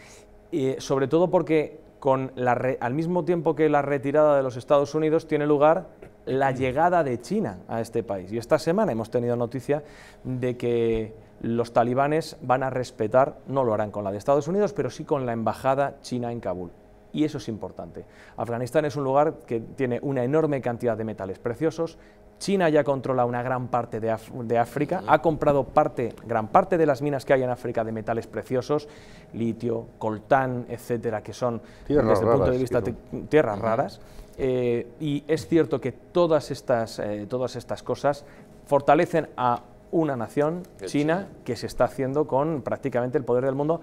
eh, sobre todo porque con la al mismo tiempo que la retirada de los Estados Unidos tiene lugar la llegada de China a este país. Y esta semana hemos tenido noticia de que los talibanes van a respetar, no lo harán con la de Estados Unidos, pero sí con la embajada china en Kabul y eso es importante. Afganistán es un lugar que tiene una enorme cantidad de metales preciosos, China ya controla una gran parte de, África, ha comprado parte, gran parte de las minas que hay en África de metales preciosos, litio, coltán, etcétera, que son desde el punto de vista tierras raras. Eh, y es cierto que todas estas, eh, todas estas cosas fortalecen a una nación, China, que se está haciendo con prácticamente el poder del mundo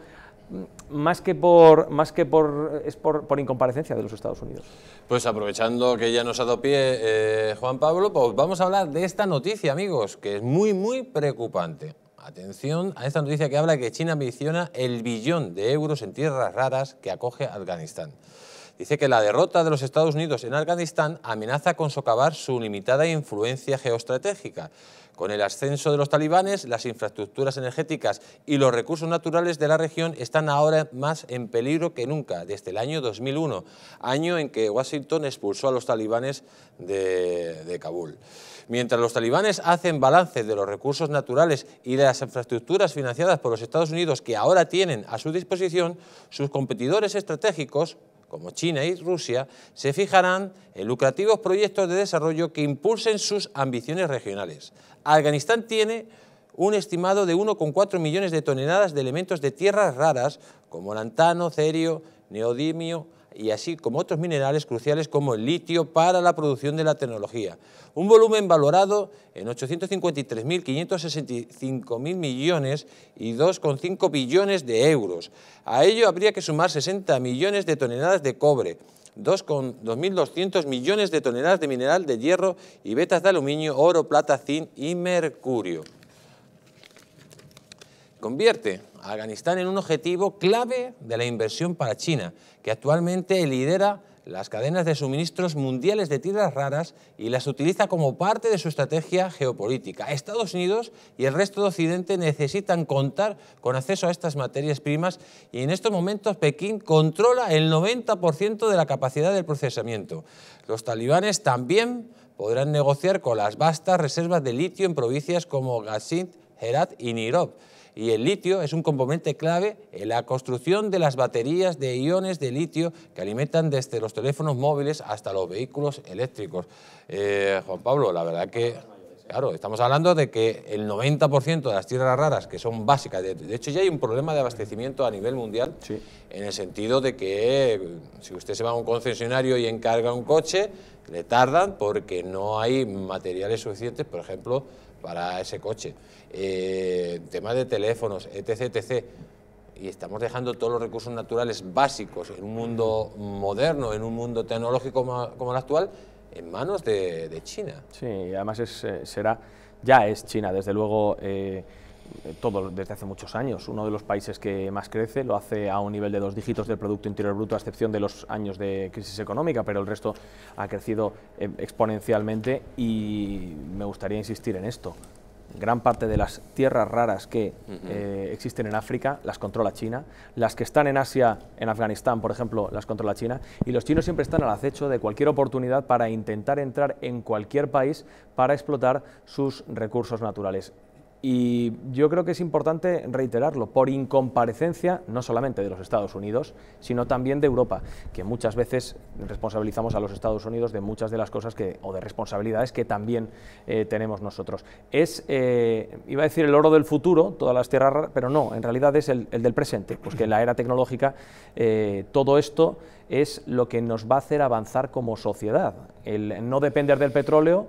más que por más que por es incomparecencia de los Estados Unidos. Pues aprovechando que ya nos ha dado pie eh, Juan Pablo, pues vamos a hablar de esta noticia, amigos, que es muy muy preocupante. Atención a esta noticia que habla que China ambiciona el billón de euros en tierras raras que acoge Afganistán. Dice que la derrota de los Estados Unidos en Afganistán amenaza con socavar su limitada influencia geoestratégica con el ascenso de los talibanes, las infraestructuras energéticas y los recursos naturales de la región están ahora más en peligro que nunca, desde el año 2001, año en que Washington expulsó a los talibanes de, Kabul. Mientras los talibanes hacen balance de los recursos naturales y de las infraestructuras financiadas por los Estados Unidos que ahora tienen a su disposición, sus competidores estratégicos, como China y Rusia, se fijarán en lucrativos proyectos de desarrollo que impulsen sus ambiciones regionales. Afganistán tiene un estimado de 1,4 millones de toneladas de elementos de tierras raras como lantano, cerio, neodimio, y así como otros minerales cruciales como el litio para la producción de la tecnología. Un volumen valorado en 853.565.000 millones y 2,5 billones de euros. A ello habría que sumar 60 millones de toneladas de cobre, 2.200 millones de toneladas de mineral de hierro y vetas de aluminio, oro, plata, zinc y mercurio convierte a Afganistán en un objetivo clave de la inversión para China, que actualmente lidera las cadenas de suministros mundiales de tierras raras y las utiliza como parte de su estrategia geopolítica. Estados Unidos y el resto de Occidente necesitan contar con acceso a estas materias primas y en estos momentos Pekín controla el 90% de la capacidad del procesamiento. Los talibanes también podrán negociar con las vastas reservas de litio en provincias como Gassin, Herat y Nirov y el litio es un componente clave en la construcción de las baterías de iones de litio que alimentan desde los teléfonos móviles hasta los vehículos eléctricos. Eh, Juan Pablo, la verdad que... Claro, estamos hablando de que el 90% de las tierras raras, que son básicas, de, hecho ya hay un problema de abastecimiento a nivel mundial, en el sentido de que eh, si usted se va a un concesionario y encarga un coche, le tardan porque no hay materiales suficientes, por ejemplo, para ese coche eh, temas de teléfonos, etc, etc. Y estamos dejando todos los recursos naturales básicos en un mundo moderno, en un mundo tecnológico como, el actual, en manos de, China. Sí, además eh, será, ya es China, desde luego... Eh, todo desde hace muchos años, uno de los países que más crece, lo hace a un nivel de dos dígitos del Producto Interior Bruto, a excepción de los años de crisis económica, pero el resto ha crecido eh, exponencialmente y me gustaría insistir en esto gran parte de las tierras raras que eh, existen en África las controla China, las que están en Asia, en Afganistán, por ejemplo, las controla China, y los chinos siempre están al acecho de cualquier oportunidad para intentar entrar en cualquier país para explotar sus recursos naturales. Y yo creo que es importante reiterarlo, por incomparecencia no solamente de los Estados Unidos, sino también de Europa, que muchas veces responsabilizamos a los Estados Unidos de muchas de las cosas que, o de responsabilidades que también eh, tenemos nosotros. Es, eh, iba a decir, el oro del futuro, todas las tierras raras, pero no, en realidad es el, del presente, pues que en la era tecnológica eh, todo esto es lo que nos va a hacer avanzar como sociedad. El no depender del petróleo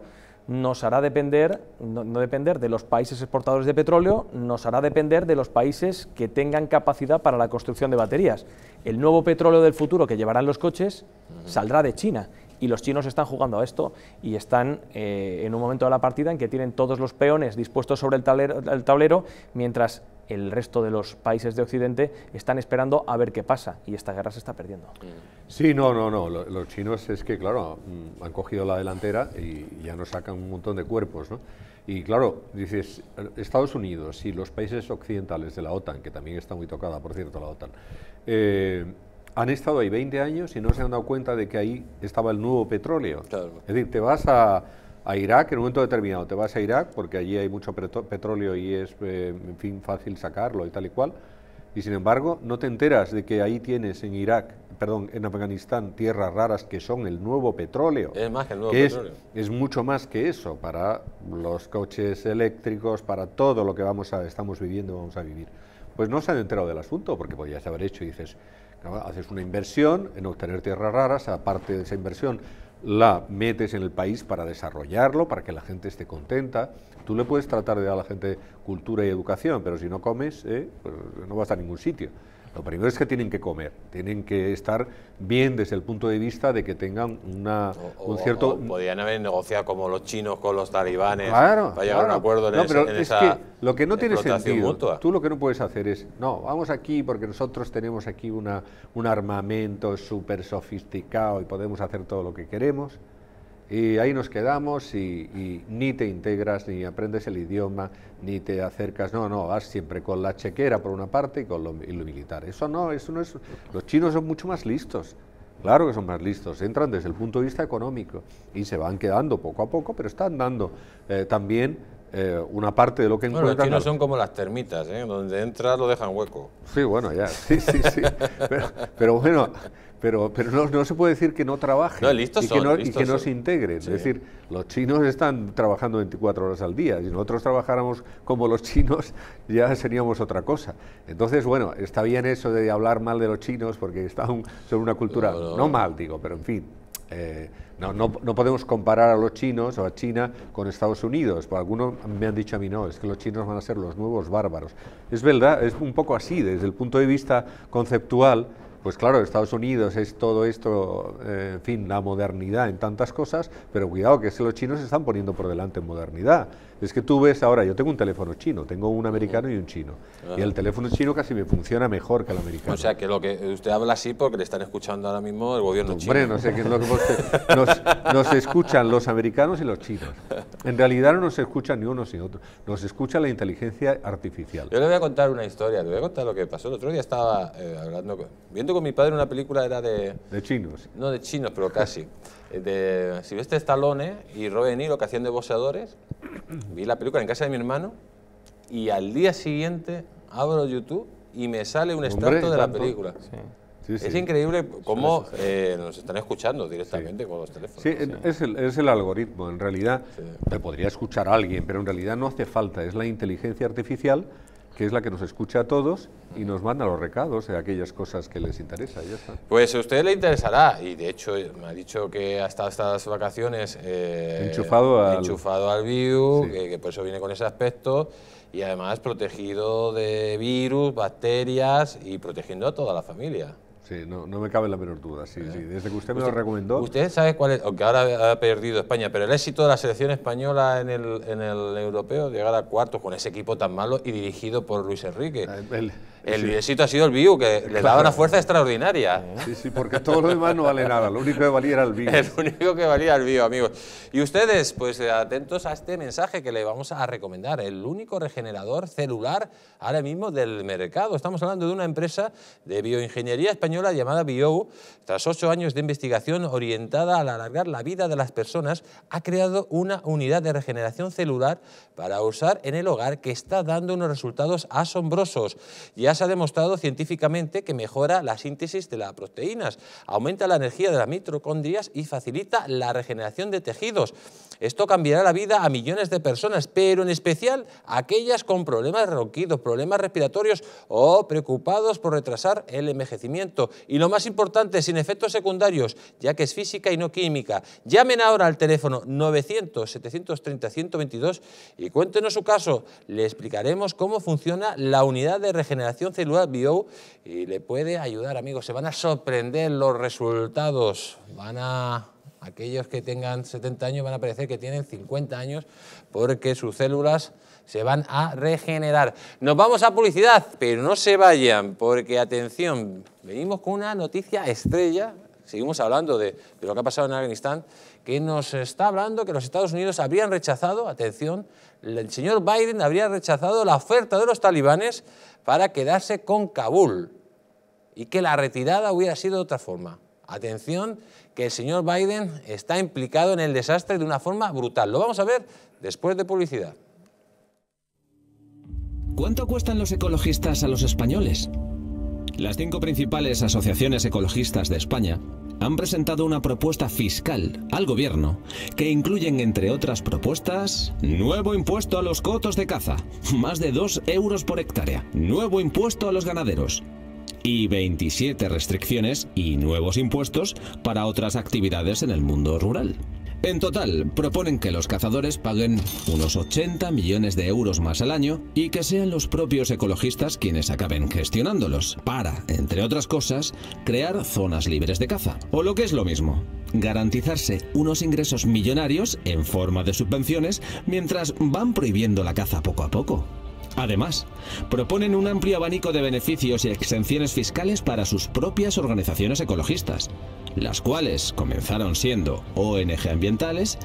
nos hará depender, no, depender de los países exportadores de petróleo, nos hará depender de los países que tengan capacidad para la construcción de baterías. El nuevo petróleo del futuro que llevarán los coches saldrá de China. Y los chinos están jugando a esto y están eh, en un momento de la partida en que tienen todos los peones dispuestos sobre el el tablero mientras el resto de los países de Occidente están esperando a ver qué pasa y esta guerra se está perdiendo. Sí, no, no, no. Los chinos es que, claro, mm, han cogido la delantera y ya nos sacan un montón de cuerpos, ¿no? Y claro, dices, Estados Unidos y los países occidentales de la OTAN, que también está muy tocada, por cierto, la OTAN, eh, han estado ahí 20 años y no se han dado cuenta de que ahí estaba el nuevo petróleo. Es decir, te vas a a Irak en un momento determinado. Te vas a Irak porque allí hay mucho petróleo y es, eh, en fin, fácil sacarlo y tal y cual. Y sin embargo, no te enteras de que ahí tienes en Irak, perdón, en Afganistán, tierras raras que son el nuevo petróleo. Es más que el nuevo petróleo. Es, mucho más que eso para los coches eléctricos, para todo lo que vamos a, estamos viviendo, vamos a vivir. Pues no se han enterado del asunto porque podías haber hecho y dices, haces una inversión en obtener tierras raras, aparte de esa inversión la metes en el país para desarrollarlo, para que la gente esté contenta. Tú le puedes tratar de dar a la gente cultura y educación, pero si no comes, eh, pues no vas a ningún sitio. Lo primero es que tienen que comer, tienen que estar bien desde el punto de vista de que tengan una, un cierto... podrían haber negociado como los chinos con los talibanes para llegar a un acuerdo en, no, es esa que Lo que no tiene sentido, tú lo que no puedes hacer es, no, vamos aquí porque nosotros tenemos aquí una, un armamento súper sofisticado y podemos hacer todo lo que queremos y ahí nos quedamos y, ni te integras, ni aprendes el idioma, ni te acercas. No, no, vas siempre con la chequera por una parte y con lo, militar. Eso no, eso no es... Los chinos son mucho más listos. Claro que son más listos, entran desde el punto de vista económico y se van quedando poco a poco, pero están dando eh, también eh, una parte de lo que bueno, Los chinos son como las termitas, ¿eh? donde entras lo dejan hueco. Sí, bueno, ya, sí, sí, sí. pero bueno, pero, pero no, se puede decir que no trabajen y, que no, se integren. Es decir, los chinos están trabajando 24 horas al día. Si nosotros trabajáramos como los chinos, ya seríamos otra cosa. Entonces, bueno, está bien eso de hablar mal de los chinos porque están sobre una cultura, no, mal, digo, pero en fin. Eh, no, no, no, podemos comparar a los chinos o a China con Estados Unidos. Algunos me han dicho a mí, no, es que los chinos van a ser los nuevos bárbaros. Es verdad, es un poco así, desde el punto de vista conceptual, pues claro, Estados Unidos es todo esto, eh, en fin, la modernidad en tantas cosas, pero cuidado que que los chinos se están poniendo por delante en modernidad. Es que tú ves ahora, yo tengo un teléfono chino, tengo un americano y un chino. Y el teléfono chino casi me funciona mejor que el americano. O sea, que lo que usted habla así porque le están escuchando ahora mismo el gobierno chino. Hombre, no sé qué lo que nos, escuchan los americanos y los chinos. En realidad no nos escuchan ni unos ni otros. Nos escucha la inteligencia artificial. Yo le voy a contar una historia, le voy a contar lo que pasó. El otro día estaba eh, hablando, viendo con mi padre una película, era de... De chinos. No, de chinos, pero casi. de Silvestre Stallone y Robin y Niro que hacían de boxeadores. Vi la película en casa de mi hermano y al día siguiente abro YouTube y me sale un extracto de la película. Es increíble cómo eh, nos están escuchando directamente con los teléfonos. Sí, es el, es el, algoritmo. En realidad, te podría escuchar a alguien, pero en realidad no hace falta. Es la inteligencia artificial que es la que nos escucha a todos y nos manda los recados de aquellas cosas que les interesa. Pues a usted le interesará, y de hecho eh, me ha dicho que ha estado estas vacaciones eh, enchufado, al... enchufado al View, que por eso viene con ese aspecto, y además protegido de virus, bacterias y protegiendo a toda la familia. Sí, no, no, me cabe la menor duda. Sí, eh. Desde que usted me lo recomendó. Usted sabe cuál es, aunque ahora ha perdido España, pero el éxito de la selección española en el, en el europeo, llegar a cuartos con ese equipo tan malo y dirigido por Luis Enrique. Ah, el éxito ha sido el Bio, que le da una fuerza extraordinaria. Sí, sí, porque todo lo demás no vale nada, lo único que valía era el Bio. El único que valía el Bio, amigos. Y ustedes, pues eh, atentos a este mensaje que le vamos a recomendar, el único regenerador celular ahora mismo del mercado. Estamos hablando de una empresa de bioingeniería española llamada Bio. Tras ocho años de investigación orientada a alargar la vida de las personas, ha creado una unidad de regeneración celular para usar en el hogar que está dando unos resultados asombrosos. Ya se ha demostrado científicamente que mejora la síntesis de las proteínas, aumenta la energía de las mitocondrias y facilita la regeneración de tejidos. Esto cambiará la vida a millones de personas, pero en especial aquellas con problemas ronquidos, problemas respiratorios o preocupados por retrasar el envejecimiento. Y lo más importante, sin efectos secundarios, ya que es física y no química. Llamen ahora al teléfono 900-730-122 y cuéntenos su caso. Le explicaremos cómo funciona la unidad de regeneración Celular Bio y le puede ayudar, amigos. Se van a sorprender los resultados. Van a aquellos que tengan 70 años van a parecer que tienen 50 años porque sus células se van a regenerar. Nos vamos a publicidad, pero no se vayan, porque atención, venimos con una noticia estrella, seguimos hablando de lo que ha pasado en Afganistán, que nos está hablando que los Estados Unidos habrían rechazado, atención, el señor Biden habría rechazado la oferta de los talibanes para quedarse con Kabul y que la retirada hubiera sido de otra forma. Atención, que el señor Biden está implicado en el desastre de una forma brutal. Lo vamos a ver después de publicidad. ¿Cuánto cuestan los ecologistas a los españoles? Las cinco principales asociaciones ecologistas de España han presentado una propuesta fiscal al gobierno que incluyen, entre otras propuestas, nuevo impuesto a los cotos de caza, más de 2 euros por hectárea, nuevo impuesto a los ganaderos y 27 restricciones y nuevos impuestos para otras actividades en el mundo rural. En total, proponen que los cazadores paguen unos 80 millones de euros más al año y que sean los propios ecologistas quienes acaben gestionándolos para, entre otras cosas, crear zonas libres de caza. O lo que es lo mismo, garantizarse unos ingresos millonarios en forma de subvenciones mientras van prohibiendo la caza poco a poco. Además, proponen un amplio abanico de beneficios y exenciones fiscales para sus propias organizaciones ecologistas, las cuales comenzaron siendo ONG ambientales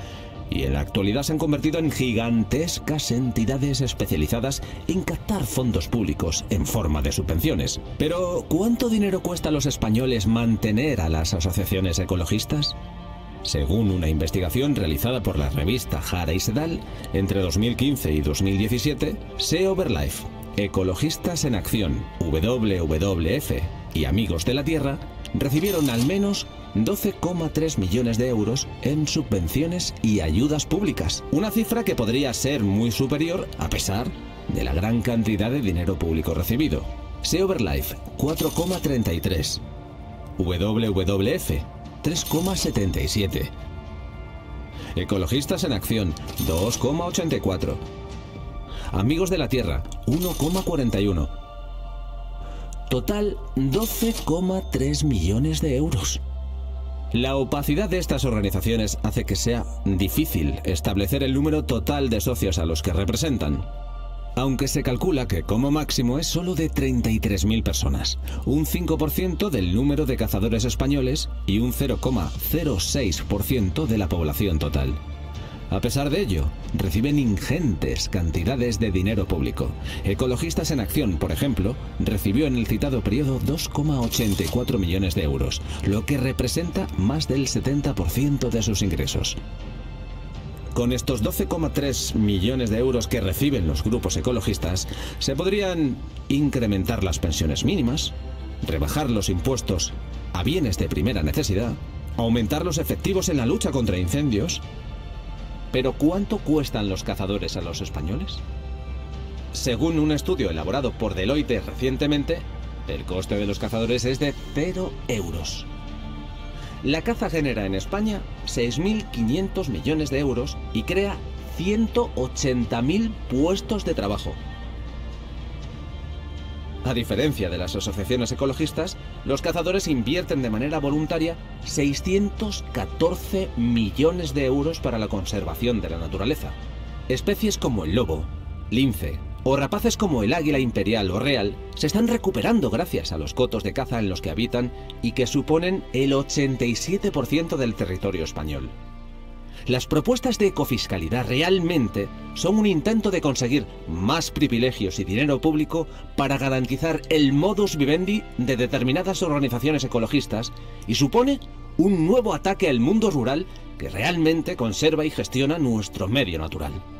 y en la actualidad se han convertido en gigantescas entidades especializadas en captar fondos públicos en forma de subvenciones. Pero, ¿cuánto dinero cuesta a los españoles mantener a las asociaciones ecologistas? Según una investigación realizada por la revista Jara y Sedal, entre 2015 y 2017, Over Overlife, Ecologistas en Acción, WWF y Amigos de la Tierra recibieron al menos 12,3 millones de euros en subvenciones y ayudas públicas, una cifra que podría ser muy superior a pesar de la gran cantidad de dinero público recibido. Sea Overlife 4,33. WWF 3,77. Ecologistas en Acción, 2,84. Amigos de la Tierra, 1,41. Total, 12,3 millones de euros. La opacidad de estas organizaciones hace que sea difícil establecer el número total de socios a los que representan aunque se calcula que como máximo es solo de 33.000 personas, un 5% del número de cazadores españoles y un 0,06% de la población total. A pesar de ello, reciben ingentes cantidades de dinero público. Ecologistas en Acción, por ejemplo, recibió en el citado periodo 2,84 millones de euros, lo que representa más del 70% de sus ingresos. Con estos 12,3 millones de euros que reciben los grupos ecologistas, se podrían incrementar las pensiones mínimas, rebajar los impuestos a bienes de primera necesidad, aumentar los efectivos en la lucha contra incendios. Pero ¿cuánto cuestan los cazadores a los españoles? Según un estudio elaborado por Deloitte recientemente, el coste de los cazadores es de 0 euros. La caza genera en España 6.500 millones de euros y crea 180.000 puestos de trabajo. A diferencia de las asociaciones ecologistas, los cazadores invierten de manera voluntaria 614 millones de euros para la conservación de la naturaleza. Especies como el lobo, lince, o rapaces como el águila imperial o real se están recuperando gracias a los cotos de caza en los que habitan y que suponen el 87% del territorio español. Las propuestas de ecofiscalidad realmente son un intento de conseguir más privilegios y dinero público para garantizar el modus vivendi de determinadas organizaciones ecologistas y supone un nuevo ataque al mundo rural que realmente conserva y gestiona nuestro medio natural.